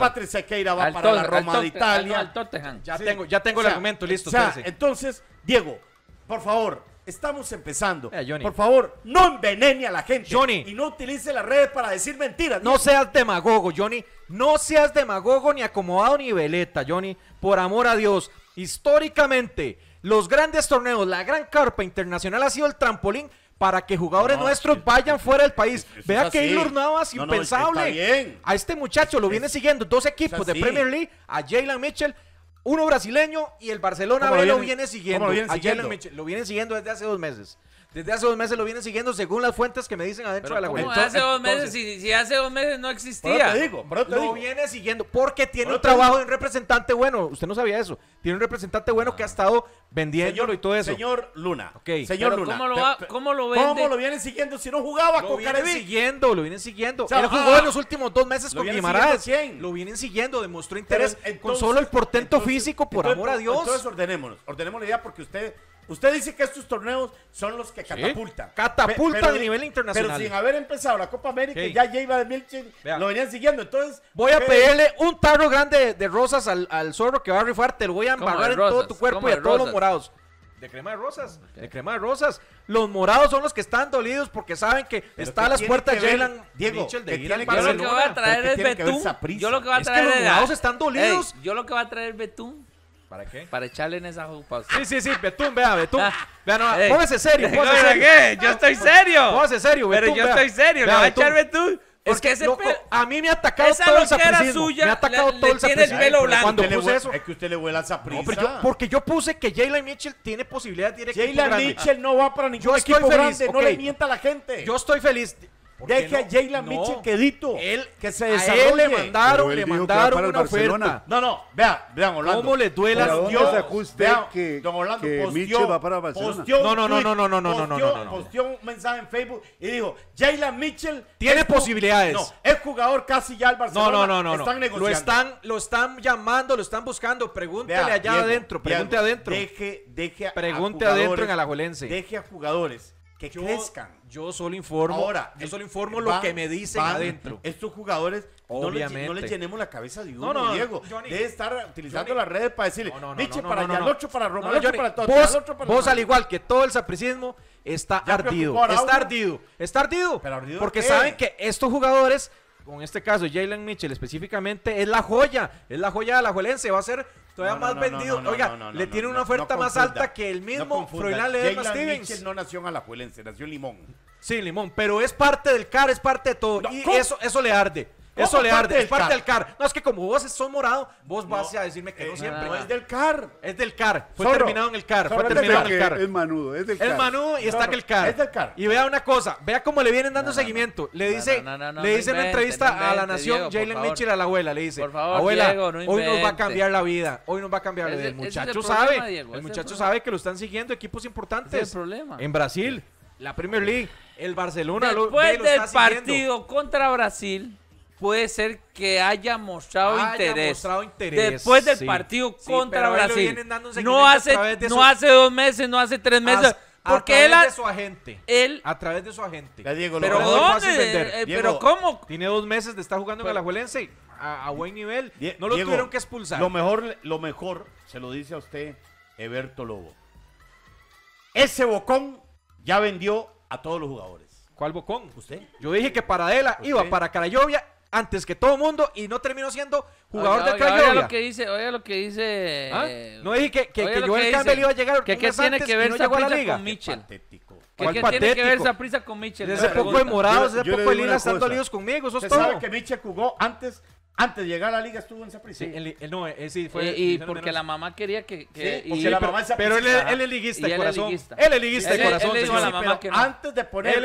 A: va para la Roma de Italia. Al, ya, tengo, ya tengo el argumento listo. entonces, Diego, por favor, estamos empezando. por favor, no
D: envenene a la gente. Johnny. Y no utilice las redes para decir mentiras. No seas demagogo, Johnny. No seas demagogo, ni acomodado, ni veleta, Johnny. Por amor a Dios. Históricamente, los grandes torneos, la gran carpa internacional ha sido el trampolín para que jugadores nuestros vayan fuera del país. Vea que Keylor Navas, impensable. A este muchacho lo viene siguiendo dos equipos de Premier League, a Jalen Mitchell. Uno brasileño y el Barcelona B lo viene, siguiendo. Lo viene lo siguiendo desde hace dos meses. Desde hace dos meses lo vienen siguiendo según las fuentes que me dicen adentro de la web. Entonces, hace dos meses,
C: si, hace dos meses no existía. digo, te lo digo. viene siguiendo porque tiene un trabajo
D: de un representante bueno. Usted no sabía eso. Tiene un representante bueno que ha estado vendiéndolo y todo eso. Señor Luna. Señor Luna. ¿Cómo lo, va,
C: cómo lo ¿Cómo lo vienen siguiendo
D: si no jugaba con Careví? Lo vienen siguiendo, lo vienen siguiendo. Él jugó ah, en los últimos dos meses con Guimarães. Lo vienen siguiendo, demostró interés con solo el portento físico, por amor a Dios. Entonces
A: ordenémonos, ordenémonos la idea porque usted Usted dice que estos torneos son los que catapultan. Catapultan a nivel internacional. Pero sin haber empezado la Copa América, y ya iba de Milchin lo venían siguiendo. Entonces,
D: voy a pedirle un tarro grande de rosas al, zorro que va a rifar. Te lo voy a embarrar en todo tu cuerpo y a todos los morados. De crema de rosas, de crema de rosas. Los morados son los que están dolidos porque saben que están está a las puertas Jalen Diego, Mitchell Yo lo que voy a traer es Betún. Yo lo que va a traer es que los morados están dolidos.
C: yo lo que voy a traer es Betún ¿Para qué? Para echarle en esa jupa. Sí, sí, sí, Betún, vea, Betún. Ah. vea, no, póngase serio, póngase serio. ¿Qué? Yo estoy serio. Póngase serio,
D: Betún. Pero yo estoy serio, le va a echar Betún. Es que ese a mí me ha atacado todo el sapricismo. Suya, me ha atacado todo le tiene el el pelo blanco. Cuando puse eso. Es que usted le huele al saprisa. No, pero porque yo puse que Jalen Mitchell tiene posibilidades directas. Jalen Mitchell no va para ningún yo estoy feliz, No le mienta a la gente. Yo estoy feliz. Deje a Jalen Mitchell quedito. Él, que se desarrolle. le mandaron, le mandaron una oferta.
A: No, no, vean, vean, Orlando. ¿Cómo le duele a Dios? que,
B: don Orlando que Mitchell va para Barcelona? no, no, no, no, no, no, no, no, no, no.
A: Posteó un mensaje en Facebook
D: y dijo, Jalen Mitchell... Tiene posibilidades. No, es jugador casi ya al Barcelona. No, no, no, no. Lo están, lo están llamando, lo están buscando. Pregúntele allá adentro, Pregúntele adentro. Deje, deje a adentro en Alajuelense. Deje a jugadores que crezcan. Yo solo
A: informo. yo solo informo lo que me dicen adentro. Estos jugadores, Obviamente. No, les, llenemos
D: la cabeza de uno, no, Diego. Johnny, debe estar utilizando las redes para decirle, no, para allá, el para Roma, el 8 para todo. Vos, para vos al igual que todo el sapricismo, está ardido. Está ardido. Está ardido. porque saben que estos jugadores en este caso, Jalen Mitchell específicamente, es la joya, es la joya de la Juelense, va a ser Todavía más vendido. Oiga, le tiene una oferta más alta que el mismo Froilán le da Stevens.
A: no nació en Alajuelense, nació en Limón.
D: Sí, Limón, pero es parte del CAR, es parte de todo. y eso, eso le arde. Eso le arde, es parte del CAR. No, es que como vos sos morado, vos vas a decirme que no eh, siempre. No es ah. del CAR. Es del CAR. Fue terminado en el CAR. fue terminado en el CAR. Es
B: manudo, es del CAR. Es manudo y está en el CAR. Es del
D: CAR. Y vea una cosa, vea cómo le vienen dando seguimiento. Le dice, le dice en una entrevista a la Nación Jalen Mitchell a la abuela, le dice, abuela, hoy nos va a cambiar la vida, hoy nos va a cambiar la vida. El muchacho sabe, el muchacho sabe que lo están siguiendo equipos importantes. problema. En Brasil, la Premier League, el Barcelona. Después del partido
C: contra Brasil puede ser que haya mostrado, interés. Después del partido contra Brasil. No hace, dos meses, no hace tres meses. A través de su agente. Él, a través de su
D: agente. pero ¿dónde? Eh, pero ¿cómo? Tiene dos meses de estar jugando en Alajuelense a, buen nivel. no lo tuvieron que expulsar. Lo mejor,
A: lo mejor, se lo dice a usted Eberto
D: Lobo. Ese bocón ya vendió a todos los jugadores. ¿Cuál bocón? Usted. Yo dije que para él iba para Carayovia antes que todo mundo y no terminó siendo
C: jugador del Crack Oiga, lo que dice, oiga lo que dice. ¿Ah? Eh, no dije que, que, que Joel que iba a llegar. ¿Qué tiene que ver esa prisa con Mitchell? ¿Qué tiene que ver esa prisa con Mitchell?
D: Desde poco de morados, desde poco de lilas están dolidos conmigo. Eso es todo. sabe que
A: Mitchell jugó antes antes de
D: llegar a la liga estuvo en Saprissa. Sí, él, él no, él eh, sí fue. Eh, y, porque la mamá quería que. que sí, porque y, la mamá pero, pero él, él es liguista de corazón. Él es liguista de corazón. Él, señor. Sí, mamá que no. antes, de poner,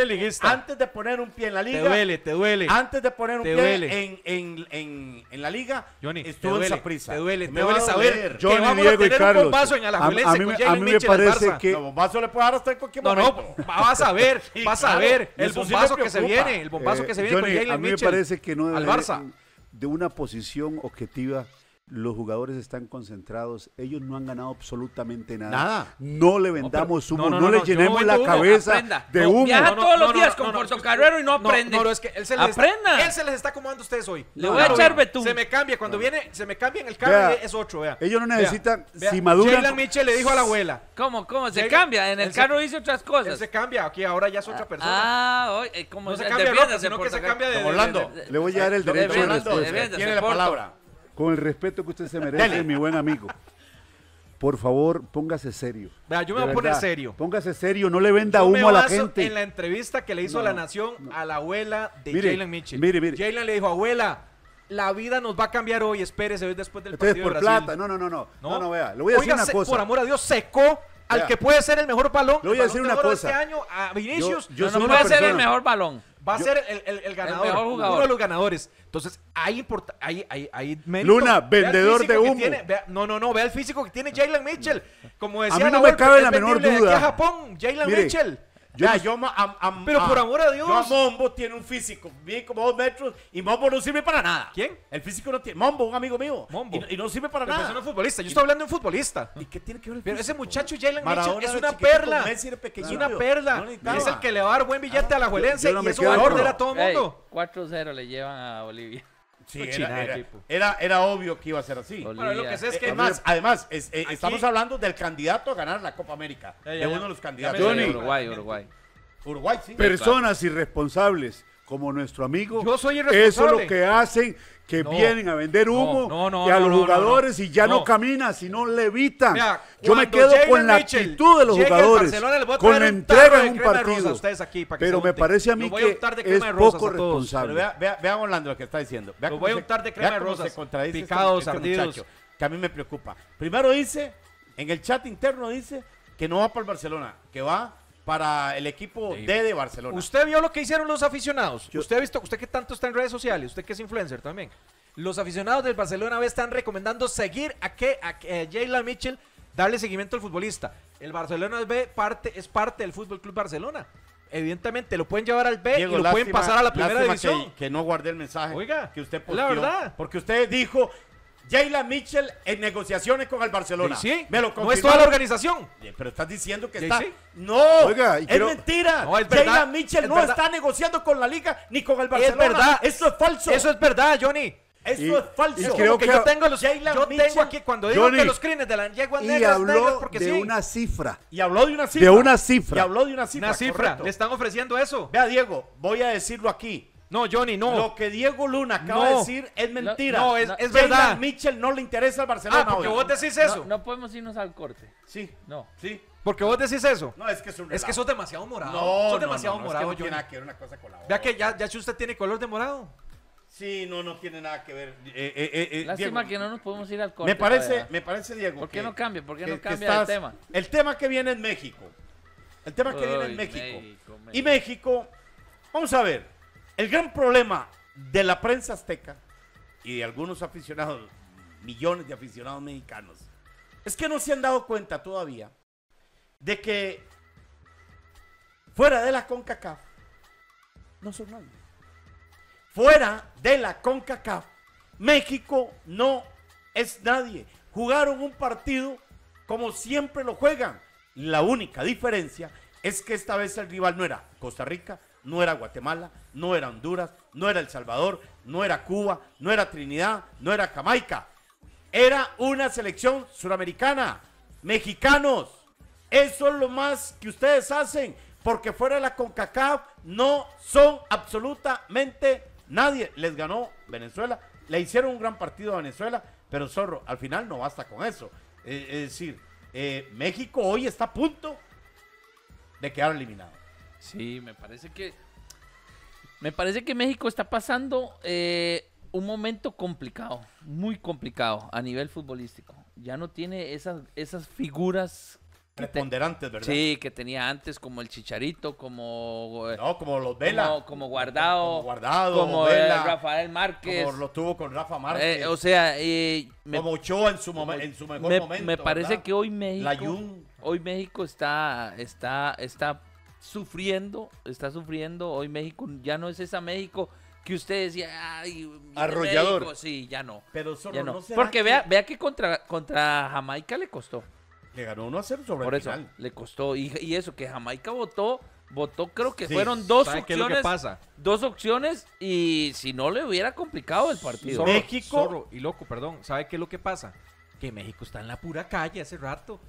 A: antes de poner un pie en la liga. Te duele, te duele. Antes de poner un pie en, en, en, en, la liga,
D: Johnny, estuvo en Saprissa. Te duele, te duele saber Johnny, que vamos Diego a tener y Carlos. un bombazo en la a, mí, a mí me parece que.
A: bombazo le puede dar hasta en cualquier momento. No, no, vas a ver, (laughs) vas a ver. El bombazo que se viene, el bombazo eh, que se viene con Jalen Mitchell. A mí me parece que no. Al Barça
B: de una posición objetiva los jugadores están concentrados, ellos no han ganado absolutamente nada. No le vendamos humo, no, le llenemos la cabeza de humo. Viaja todos los días
D: con Puerto Carrero y no aprende. él se les Aprenda. Está, él se les está acomodando a ustedes hoy. Le voy a echar betún. Se me cambia, cuando viene, se me cambia en el carro y es otro, vea. Ellos no necesitan, si maduran. Jalen Mitchell le dijo a la abuela. ¿Cómo, cómo? Se cambia, en el carro dice otras cosas. se cambia, aquí ahora ya es otra ah, persona.
C: Ah, hoy eh, no se cambia sino que se cambia de... Orlando. Le voy a dar el eh, derecho. Tiene la palabra
B: con el respeto que usted se merece, mi buen amigo. Por favor, póngase serio. Vea, yo me voy a poner serio. Póngase serio, no le venda humo a la gente. En
D: la entrevista que le hizo La Nación a la abuela de Jalen Mitchell. Jalen le dijo, abuela, la vida nos va a cambiar hoy, espérese hoy después del partido por de plata, no, no, no, no, no, no, vea, le voy a decir una cosa. Por amor a Dios, secó al que puede ser el mejor balón. Le voy a decir una cosa. Este año a Vinicius. Yo- No, no ser el mejor balón. Va a ser el, el, el ganador. Uno de los ganadores. Entonces, hay, hay, hay, hay Luna, vendedor de humo. no, no, no. Vea el físico que tiene Jalen Mitchell. Como decía, a mí no me cabe la menor duda. De a Japón, Jalen Mitchell yo a, Pero por ah, amor
A: a Dios. Mombo tiene un físico, bien como dos metros, y Mombo no sirve para nada. ¿Quién? El físico no
D: tiene. Mombo, un amigo mío. Y, no sirve para nada. Pero es futbolista, yo estoy hablando de un futbolista. ¿Y qué tiene que ver el Pero ese muchacho Jalen Mitchell es una perla. es una perla. es el que le va a dar buen billete ah, a la Juelense y eso un a a todo el mundo.
C: 4-0 le llevan a Bolivia. Pues
A: era, era, obvio que iba a ser así. además, estamos hablando del candidato a ganar la Copa América. uno de los candidatos. Uruguay, Uruguay. Personas
B: irresponsables como nuestro amigo. Eso es lo que hacen que vienen a vender humo y a los jugadores y ya no, camina, sino levita. Yo me quedo
D: con la actitud de los jugadores, con la entrega en un partido. pero me parece a mí que es poco responsable.
A: Vean Orlando lo que está diciendo. lo voy a de crema de este picados, este, que a mí me preocupa. Primero dice, en el chat interno
D: dice que no va para el Barcelona, que va para el equipo D de Barcelona. Usted vio lo que hicieron los aficionados. Usted ha visto, usted que tanto está en redes sociales, usted que es influencer también. Los aficionados del Barcelona B están recomendando seguir a que a, a Jayla Mitchell darle seguimiento al futbolista. El Barcelona B es parte del Fútbol Club Barcelona. Evidentemente lo pueden llevar al B y lo pueden pasar a la primera división.
A: Que, no guardé el mensaje Oiga, que usted la verdad. porque usted dijo Jayla Mitchell en negociaciones con el Barcelona. Sí, me lo no es toda la organización. Pero estás diciendo que está. No, es mentira. Jayla Mitchell no está
D: negociando con la liga ni con el Barcelona. Es verdad. Eso es falso. Eso es verdad, Johnny. Eso es falso. yo tengo los, yo tengo aquí cuando digo que los crines de la yegua y habló de sí. una
A: cifra. Y habló de una cifra. De una cifra. Y habló de una cifra. Una cifra. Le
D: están ofreciendo eso. Vea, Diego, voy a decirlo aquí. No, Johnny, no. Lo que Diego Luna
C: acaba de decir es mentira. No, es, es verdad.
A: Michel no le interesa al ah, Barcelona. Ah, porque vos decís eso.
C: No, podemos irnos al corte. Sí. No. Sí. Porque vos decís eso. No, es que es un relato. Es que sos demasiado morado. No, sos demasiado morado. Es que no tiene nada que ver
D: una cosa con la Vea que ya, ya usted tiene color de morado. Sí, no, no tiene nada que ver.
C: Eh, eh, eh, Lástima que no nos podemos ir al corte. Me parece, me parece Diego. ¿Por qué no cambia? ¿Por qué no cambia el tema?
A: El tema que viene es México. El tema que viene es México. Y
C: México,
A: vamos a ver. El gran problema de la prensa azteca y de algunos aficionados, millones de aficionados mexicanos, es que no se han dado cuenta todavía de que fuera de la CONCACAF no son nadie. Fuera de la CONCACAF, México no es nadie. Jugaron un partido como siempre lo juegan. La única diferencia es que esta vez el rival no era Costa Rica, no era Guatemala, no era Honduras, no era El Salvador, no era Cuba, no era Trinidad, no era Jamaica. Era una selección suramericana, mexicanos. Eso es lo más que ustedes hacen, porque fuera de la CONCACAF no son absolutamente nadie. Les ganó Venezuela, le hicieron un gran partido a Venezuela, pero Zorro, al final no basta con eso. Eh, es decir, eh, México
C: hoy está a punto de quedar eliminado. Sí, me parece que. Me parece que México está pasando eh, un momento complicado, muy complicado a nivel futbolístico. Ya no tiene esas, esas figuras preponderantes, ¿verdad? Sí, que tenía antes, como el Chicharito, como. Eh, no, como los Vela. Como, como Guardado. Como Guardado, como Rafael Márquez. Como lo tuvo con Rafa Márquez. Eh, o sea. como Ochoa en su, mejor momento. Me parece que hoy México. Hoy México está, está, está sufriendo, está sufriendo hoy México, ya no es esa México que usted decía, ay, arrollador. Sí, ya no. Pero solo no. Porque vea, que contra, contra Jamaica le costó. Le ganó uno a 0 sobre le costó. Y, eso, que Jamaica votó, votó creo que fueron dos opciones. Qué pasa? Dos opciones y si no le hubiera complicado el partido. México.
D: y loco, perdón. ¿Sabe qué es lo que pasa? Que México está en la pura calle hace rato.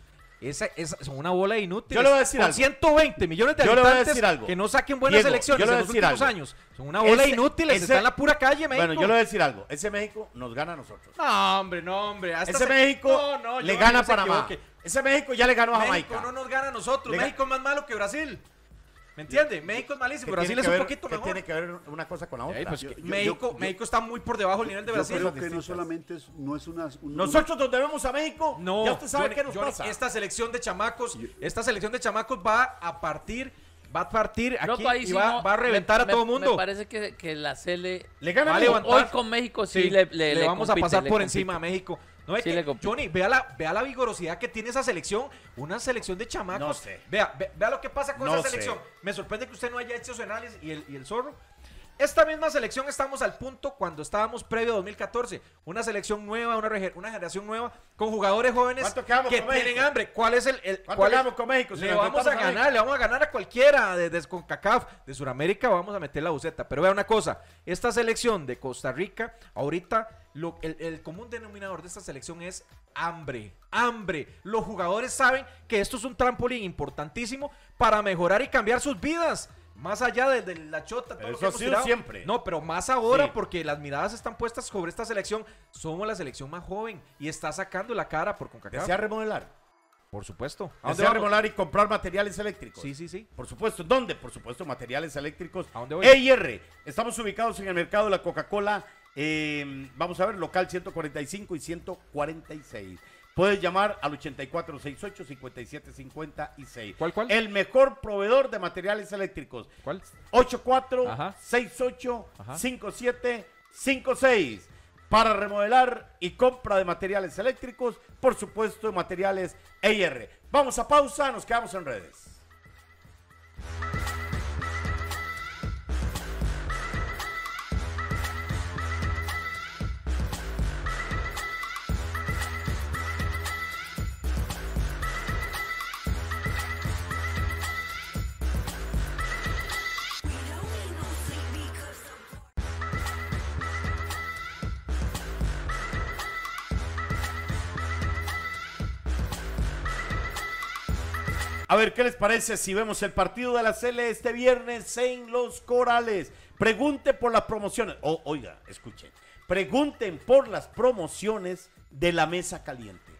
D: Esa, es son una bola inútil. Yo le voy a decir Con algo. 120 millones de yo habitantes que no saquen buenas elecciones en los últimos años. Son una bola inútil, Están en la pura calle, México. Bueno, yo le voy a decir algo. Ese México nos gana a nosotros. No, hombre, no, hombre. Ese México le gana a Panamá. Ese México ya le ganó a Jamaica. México no nos gana a nosotros. México es más malo que Brasil. ¿Me entiendes? México es malísimo, Brasil es un poquito
A: ¿qué mejor. tiene que ver una cosa con la otra? Pues, México, México
D: está muy por debajo del nivel de Brasil. Yo creo que no solamente es, no es una... Nosotros nos debemos a México, no, ya usted sabe qué nos pasa. Esta selección de chamacos, esta selección de chamacos va a partir va a partir aquí y va, a reventar a todo el mundo. Me
C: parece que, que la Cele le hoy con México sí, le, le, vamos a pasar por encima a
D: México. No que, Johnny, vea la, vea la vigorosidad que tiene esa selección. Una selección de chamacos. Vea, lo que pasa con esa selección. Me sorprende que usted no haya hecho su análisis y el, y el zorro esta misma selección estamos al punto cuando estábamos previo a 2014. Una selección nueva, una, una generación nueva, con jugadores jóvenes que tienen hambre. ¿Cuál es el. cuál con México? le vamos a ganar, le vamos a ganar a cualquiera de, de, de de Sudamérica, vamos a meter la buceta. Pero vea una cosa: esta selección de Costa Rica, ahorita el, el, común denominador de esta selección es hambre, hambre. Los jugadores saben que esto es un trampolín importantísimo para mejorar y cambiar sus vidas. Más allá de, la chota, todo lo que sido siempre. No, pero más ahora, porque las miradas están puestas sobre esta selección. Somos la selección más joven y está sacando la cara por CONCACAF. ¿Desea remodelar? Por supuesto. ¿A remodelar
A: y comprar materiales eléctricos? Sí, sí, sí. Por supuesto. ¿Dónde? Por supuesto, materiales eléctricos. ¿A dónde voy? E Estamos ubicados en el mercado de la Coca-Cola. Eh, vamos a ver, local 145 y 146. Puedes llamar al 8468-5756. ¿Cuál, cuál? El mejor proveedor de materiales eléctricos. ¿Cuál? 8468-5756. Para remodelar y compra de materiales eléctricos, por supuesto, materiales EIR. Vamos a pausa, nos quedamos en redes. A ver, ¿qué les parece si vemos el partido de la CL este viernes en Los Corales? Pregunte por las promociones. O oh, oiga, escuchen. Pregunten por las promociones de la mesa caliente.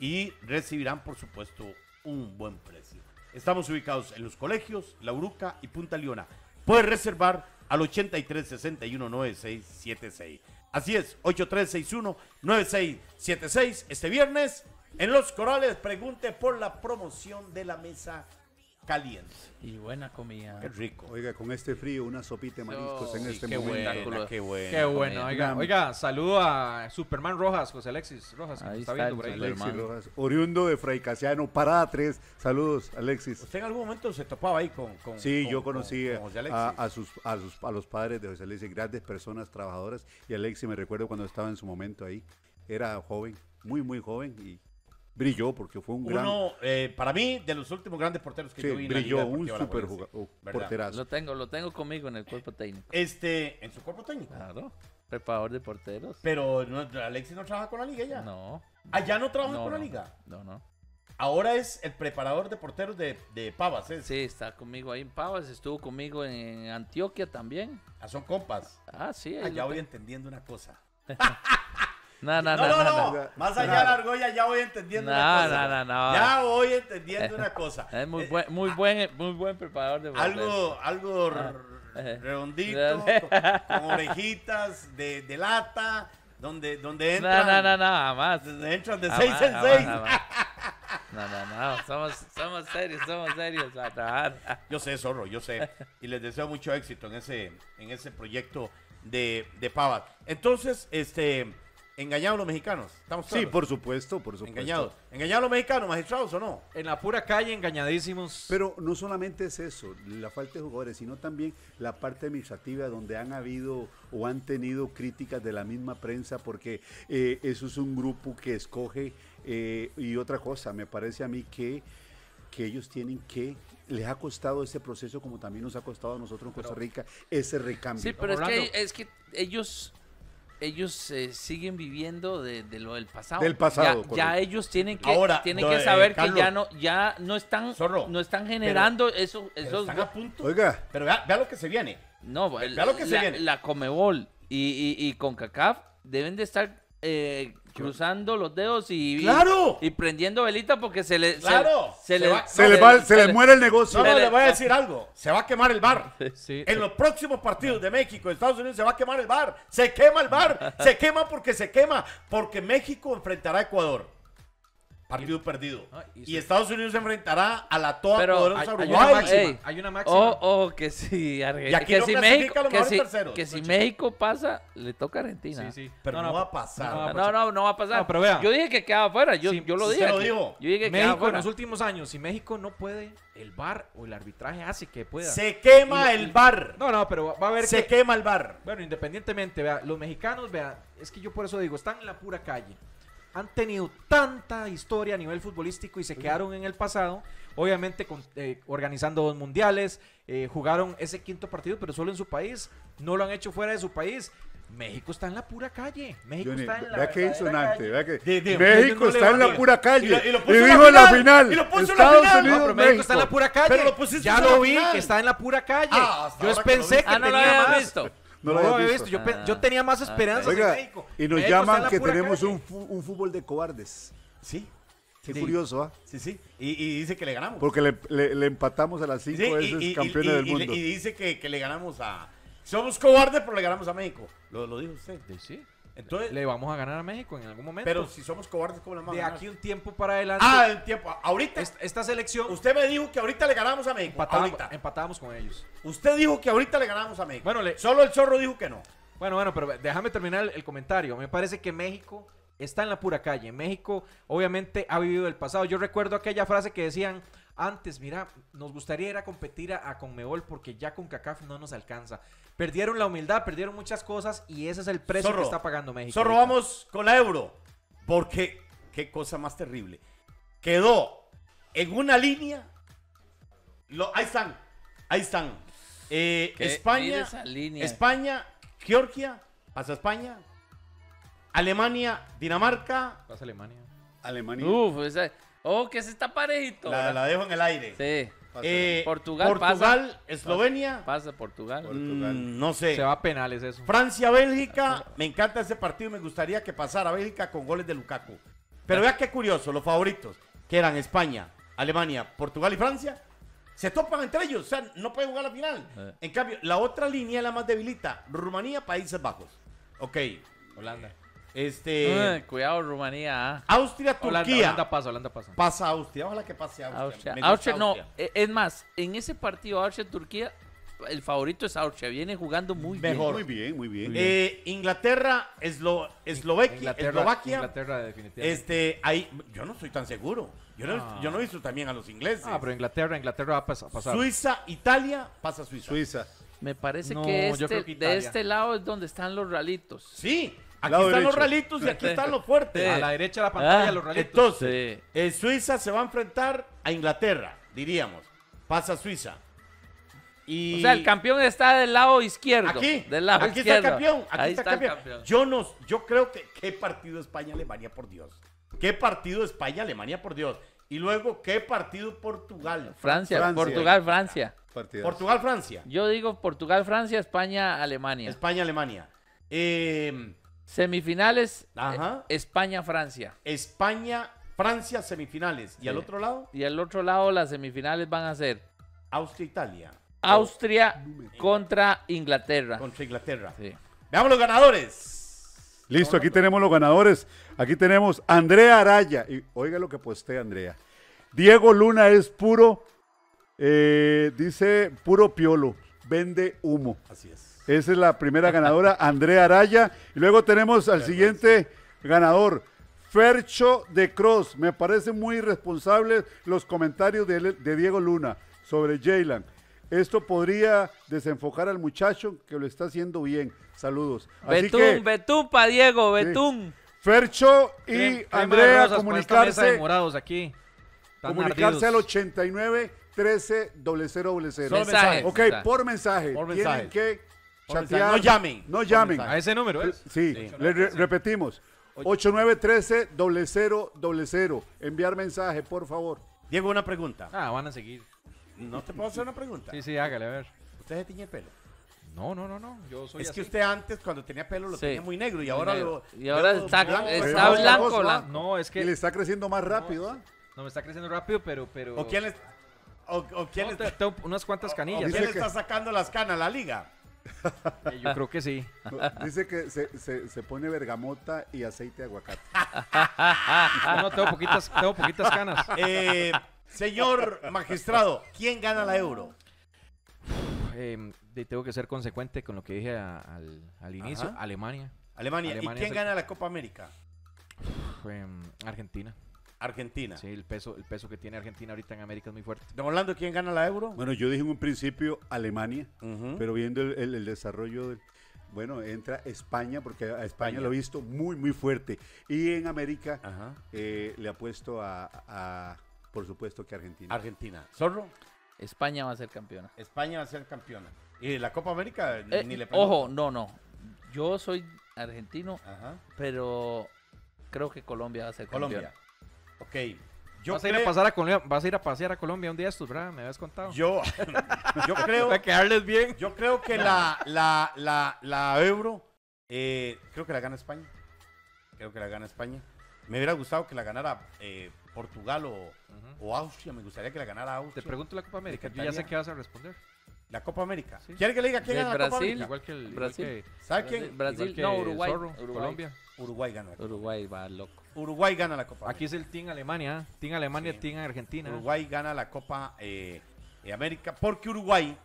A: Y recibirán, por supuesto, un buen precio. Estamos ubicados en los colegios, La Uruca y Punta Leona. Puede reservar al 83 61 Así es, 8361 9676 este viernes en los corales pregunte por la promoción de la mesa
B: caliente. Y buena comida. Qué rico. Oiga, con este frío, una sopita de mariscos en oh, este momento. qué bueno. Qué bueno, oiga, oiga,
D: saludo a Superman Rojas, José Alexis Rojas, está viendo el
B: Alexis Rojas,
D: oriundo de Fray Casiano, parada
B: 3. Saludos, Alexis. ¿Usted en algún
D: momento se topaba ahí con... con Sí, yo conocí a,
B: sus, a, sus- a los padres de José Alexis, grandes personas trabajadoras. Y Alexis, me recuerdo cuando estaba en su momento ahí, era joven, muy, muy joven y brilló porque fue un gran. Uno,
A: eh, para mí, de los últimos grandes porteros que yo brilló, un super porterazo.
C: Lo tengo, lo tengo conmigo en el cuerpo técnico. Este, en su cuerpo técnico. Claro. Preparador de porteros. Pero no, Alexis no trabaja con la liga ya. No. ¿Allá ah, no trabaja con la liga? No, no. Ahora es el preparador de porteros de, Pavas, ¿eh? Sí, está conmigo ahí en Pavas, estuvo conmigo en Antioquia también. Ah, son compas. Ah, sí. Ah, ya voy entendiendo una cosa. (laughs) No, no, no, Más allá de la
A: argolla ya voy entendiendo una cosa. No, no, no. Ya voy entendiendo una cosa. (laughs) Es muy eh, buen,
C: muy ah, buen, muy buen preparador de Algo, algo ah. redondito, (laughs) con, orejitas de, lata,
A: donde, donde entran. No, no, no, más. Entran de seis en seis. No,
C: no, no, somos, somos serios, somos serios Yo sé, Zorro, yo sé. Y les deseo mucho éxito
A: en ese, en ese proyecto de, de Pavas. Entonces, este, Engañados los mexicanos, ¿estamos Sí, por supuesto, por Engañados. ¿Engañados los mexicanos, magistrados o no?
B: En la pura calle, engañadísimos. Pero no solamente es eso, la falta de jugadores, sino también la parte administrativa donde han habido o han tenido críticas de la misma prensa porque eh, eso es un grupo que escoge eh, y otra cosa, me parece a mí que que ellos tienen que les ha costado ese proceso como también nos ha costado a nosotros en Costa Rica ese recambio. Sí, pero es que,
C: es que ellos ellos eh, siguen viviendo de, lo del pasado. Del pasado. Ya, ellos tienen que, Ahora, tienen que eh, saber que ya no, ya no están, no están generando eso, pero esos. a punto. Oiga. Pero vea, lo que se viene. No, vea lo que se la, viene. La Comebol y, y, y deben de estar eh, cruzando los dedos y, ¡Claro! y, prendiendo velita porque se le ¡Claro! se, le, va, se le, muere el negocio. le voy a decir algo. Se va
A: a quemar el bar. (laughs) En los próximos partidos de México, de Estados Unidos, se va a quemar el bar. Se quema el bar. se quema porque se quema. Porque México enfrentará a Ecuador. Partido perdido. Ah, y, Estados Unidos se
C: enfrentará a la toda Pero poderosa hay, Uruguay. Hay una máxima. hay una Oh, oh, que sí. Argentina, que, si México, que, si, que si México pasa, le toca a Argentina. Sí, sí. Pero no, va a pasar. No, no, no va a pasar. Yo dije que quedaba fuera. Yo, yo lo dije. digo. Yo dije que México fuera. en los últimos
D: años, si México no puede, el VAR o el arbitraje hace que pueda. Se quema el VAR. No, no, pero va a haber. Se quema el bar. Bueno, independientemente, vea, los mexicanos, vea, es que yo por eso digo, están en la pura calle han tenido tanta historia a nivel futbolístico y se quedaron en el pasado. Obviamente eh, organizando dos mundiales, eh, jugaron ese quinto partido, pero solo en su país. No lo han hecho fuera de su país. México está en la pura calle. México está en la, vea vea México está en la pura calle. Y, lo, puso dijo en la final. Y lo puso en la final. México, está en la pura calle. ya lo vi que está en la pura calle. Ah, Yo pensé que, ah, tenía más. Visto. No había visto. Yo, ah, yo tenía más ah, esperanza México. Y nos llaman que tenemos un,
B: fútbol de cobardes. Sí, Qué curioso, ¿ah? sí, sí. Y,
A: dice que le ganamos. Porque
B: le, empatamos a las cinco veces campeones y- del mundo. y
A: dice que, le ganamos a. Somos cobardes, pero le ganamos a México. Lo, lo dijo usted. Pues sí. Entonces, le vamos a ganar a México en algún momento. Pero si somos cobardes, como la De aquí
D: un tiempo para adelante. Ah,
A: el tiempo. Ahorita. Esta,
D: selección. Usted me dijo que ahorita le ganamos a México. Empatamos, con ellos. Usted dijo que ahorita le ganamos a México. Bueno, Solo el zorro dijo que no. Bueno, bueno, pero déjame terminar el, comentario. Me parece que México está en la pura calle. México, obviamente, ha vivido el pasado. Yo recuerdo aquella frase que decían antes: mira, nos gustaría ir a competir a, Conmebol porque ya con CACAF no nos alcanza. Perdieron la humildad, perdieron muchas cosas y ese es el precio que está pagando México. Zorro, vamos con la euro. Porque, qué cosa más terrible. Quedó en
A: una línea. Lo, ahí están, ahí están. Eh, España, España, Georgia, pasa España. Alemania,
C: Dinamarca. Pasa Alemania. Alemania. Uf, esa, oh, que se está parejito. La, la dejo en el aire. Sí. Eh, Portugal, Eslovenia. Pasa, Portugal. Mm, no sé. Se va a penales eso.
A: Francia, Bélgica. Me encanta ese partido. Me gustaría que pasara Bélgica con goles de Lukaku. Pero vea qué curioso, los favoritos, que eran España, Alemania, Portugal y Francia, se topan entre ellos. O sea, no pueden jugar la final. Eh. En cambio, la otra línea la más debilita. Rumanía, Países Bajos. Ok.
C: Holanda. Este. Eh, cuidado, Rumanía. ¿ah? Austria, Turquía. Holanda, pasa, Holanda pasa. Pasa Austria. Ojalá que pase Austria. Austria. no. Eh, es más, en ese partido Austria-Turquía, el favorito es Austria. Viene jugando muy Mejor.
A: bien. Muy bien, muy bien. Eh,
C: Inglaterra, es lo Eslovaquia. Inglaterra, definitivamente.
A: Este, ahí, yo no soy tan seguro. Yo no, yo no he visto también a los ingleses. Ah, pero Inglaterra, Inglaterra va a pasar. Suiza, Italia, pasa Suiza. Suiza. Me parece
C: que, este, de este lado es donde están los ralitos. Sí, Aquí están los ralitos y aquí están los fuertes. A la
A: derecha de la ah, pantalla, los ralitos. Entonces, Suiza se va a enfrentar a Inglaterra, diríamos. Pasa Suiza. Y... O sea, el
C: campeón está del lado
A: izquierdo. Aquí, del lado aquí está el campeón. Ahí está, el campeón. Yo, no, yo creo que qué partido España-Alemania, por Dios. Qué partido España-Alemania, por Dios. Y luego, ¿qué partido Portugal? Francia, Portugal,
C: Francia. Portugal, Francia. Yo digo Portugal, Francia, España, Alemania. España, Alemania. Eh, Semifinales, eh, España-Francia. España-Francia, semifinales. ¿Y al otro lado? Y al otro lado, las semifinales van a ser Austria-Italia. Austria contra Inglaterra. Contra Inglaterra. Sí. Veamos los ganadores.
B: Listo, aquí tenemos los ganadores. Aquí tenemos Andrea Araya. Y oiga lo que postea Andrea. Diego Luna es puro, eh, dice puro piolo, vende humo. Así es. Esa es la primera ganadora, (laughs) Andrea Araya. Y luego tenemos al siguiente pues. ganador, Fercho de Cross. Me parece muy irresponsable los comentarios de, Diego Luna sobre Jaylan. Esto podría desenfocar al muchacho que lo está haciendo bien. Saludos. Betún,
C: Betún para Diego, Betún.
B: Fercho y Andrea rosas, comunicarse.
C: Morados aquí. Comunicarse
B: al 89 13 Ok, por mensaje. Por mensaje. Tienen que
C: no llamen. No llamen. A ese número eh,
B: Sí, le repetimos. 8913-0000. Enviar mensaje, por favor. Diego, una
D: pregunta. Ah, van a seguir. ¿No te puedo hacer una pregunta? Sí, sí, hágale, a ver. ¿Usted se tiñe el pelo? No, no, no, no. es que usted
A: antes, cuando tenía pelo, lo tenía muy negro y ahora lo. Y ahora está, blanco, está blanco, No, es que. Y le está creciendo más rápido, ¿ah?
D: no, me está creciendo rápido, pero. pero... ¿O quién es.? está... unas cuantas canillas. ¿Quién está sacando las canas? ¿La liga?
B: Eh, yo creo que sí. dice que se, pone bergamota y aceite de aguacate. no, no, tengo poquitas, tengo poquitas canas. Eh,
A: señor magistrado, ¿quién gana la euro?
D: Em, tengo que ser consecuente con lo que dije al, inicio. Alemania. Alemania. ¿Y quién gana la Copa América? Em, Argentina. Argentina. Sí, el peso, el peso que tiene Argentina ahorita en América es muy fuerte.
B: Don Orlando, ¿quién gana la euro? Bueno, yo dije en un principio Alemania, pero viendo el, desarrollo Bueno, entra España, porque a España, lo he visto muy, muy fuerte. Y en América eh, le apuesto a, a, por supuesto, que Argentina.
C: Argentina. ¿Zorro? España va a ser campeona. España va a ser campeona. ¿Y la Copa América? Eh, ni le ojo, no, no. Yo soy argentino, pero creo que Colombia va a ser Colombia. Campeona. Ok. Yo vas, a ir a pasar a
D: a ir a pasear a Colombia un día estos, ¿verdad? Me habías contado. Yo, (laughs) yo creo. bien. Yo creo que la,
A: la, la, la Euro, eh, creo que la gana España. Creo que la gana España. Me hubiera gustado que la ganara eh, Portugal o, Austria. Me
D: gustaría que la ganara Austria. Te pregunto la Copa América. Yo ya sé qué vas a responder. La Copa América. Sí. ¿Quiere que le diga quién gana la Brasil, Copa Igual que el Brasil. Igual quién? Brasil, no, Uruguay, Colombia.
C: Uruguay ganó. Uruguay va loco.
D: Uruguay gana la Copa. Aquí es el Team Alemania, ¿eh? Team Alemania, Team Argentina. Uruguay
A: gana la Copa de eh, eh, América porque Uruguay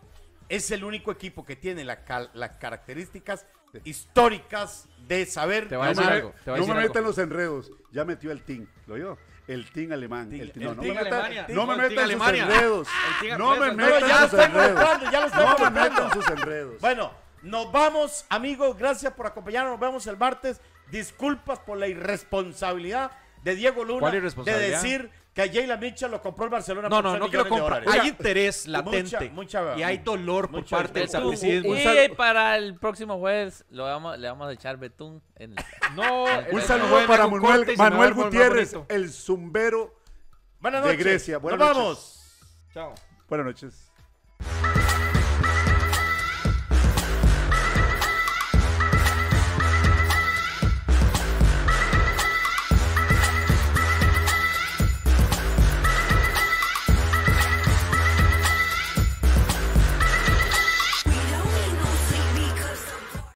A: es el único equipo que tiene las características históricas de saber. Te a no, algo, no me metan
B: los enredos. Ya metió el team, ¿lo oyó? El team alemán. no, me metan, no, sus enredos. No me metan sus enredos. no me metan sus enredos.
A: Bueno, nos vamos, amigos. Gracias por acompañarnos. Nos vemos el martes disculpas por la irresponsabilidad de Diego Luna de decir que a Jayla Mitchell lo compró el Barcelona.
C: No, no, no que comprar. Hay interés latente
D: mucha, mucha, y hay dolor por parte del policía. Y
C: para el próximo jueves lo vamos, le vamos a echar betún. En el... (laughs) no, un saludo para Manuel, Manuel, Gutiérrez,
B: el zumbero de Grecia. Buenas Nos noches. vamos. Chao. Buenas noches.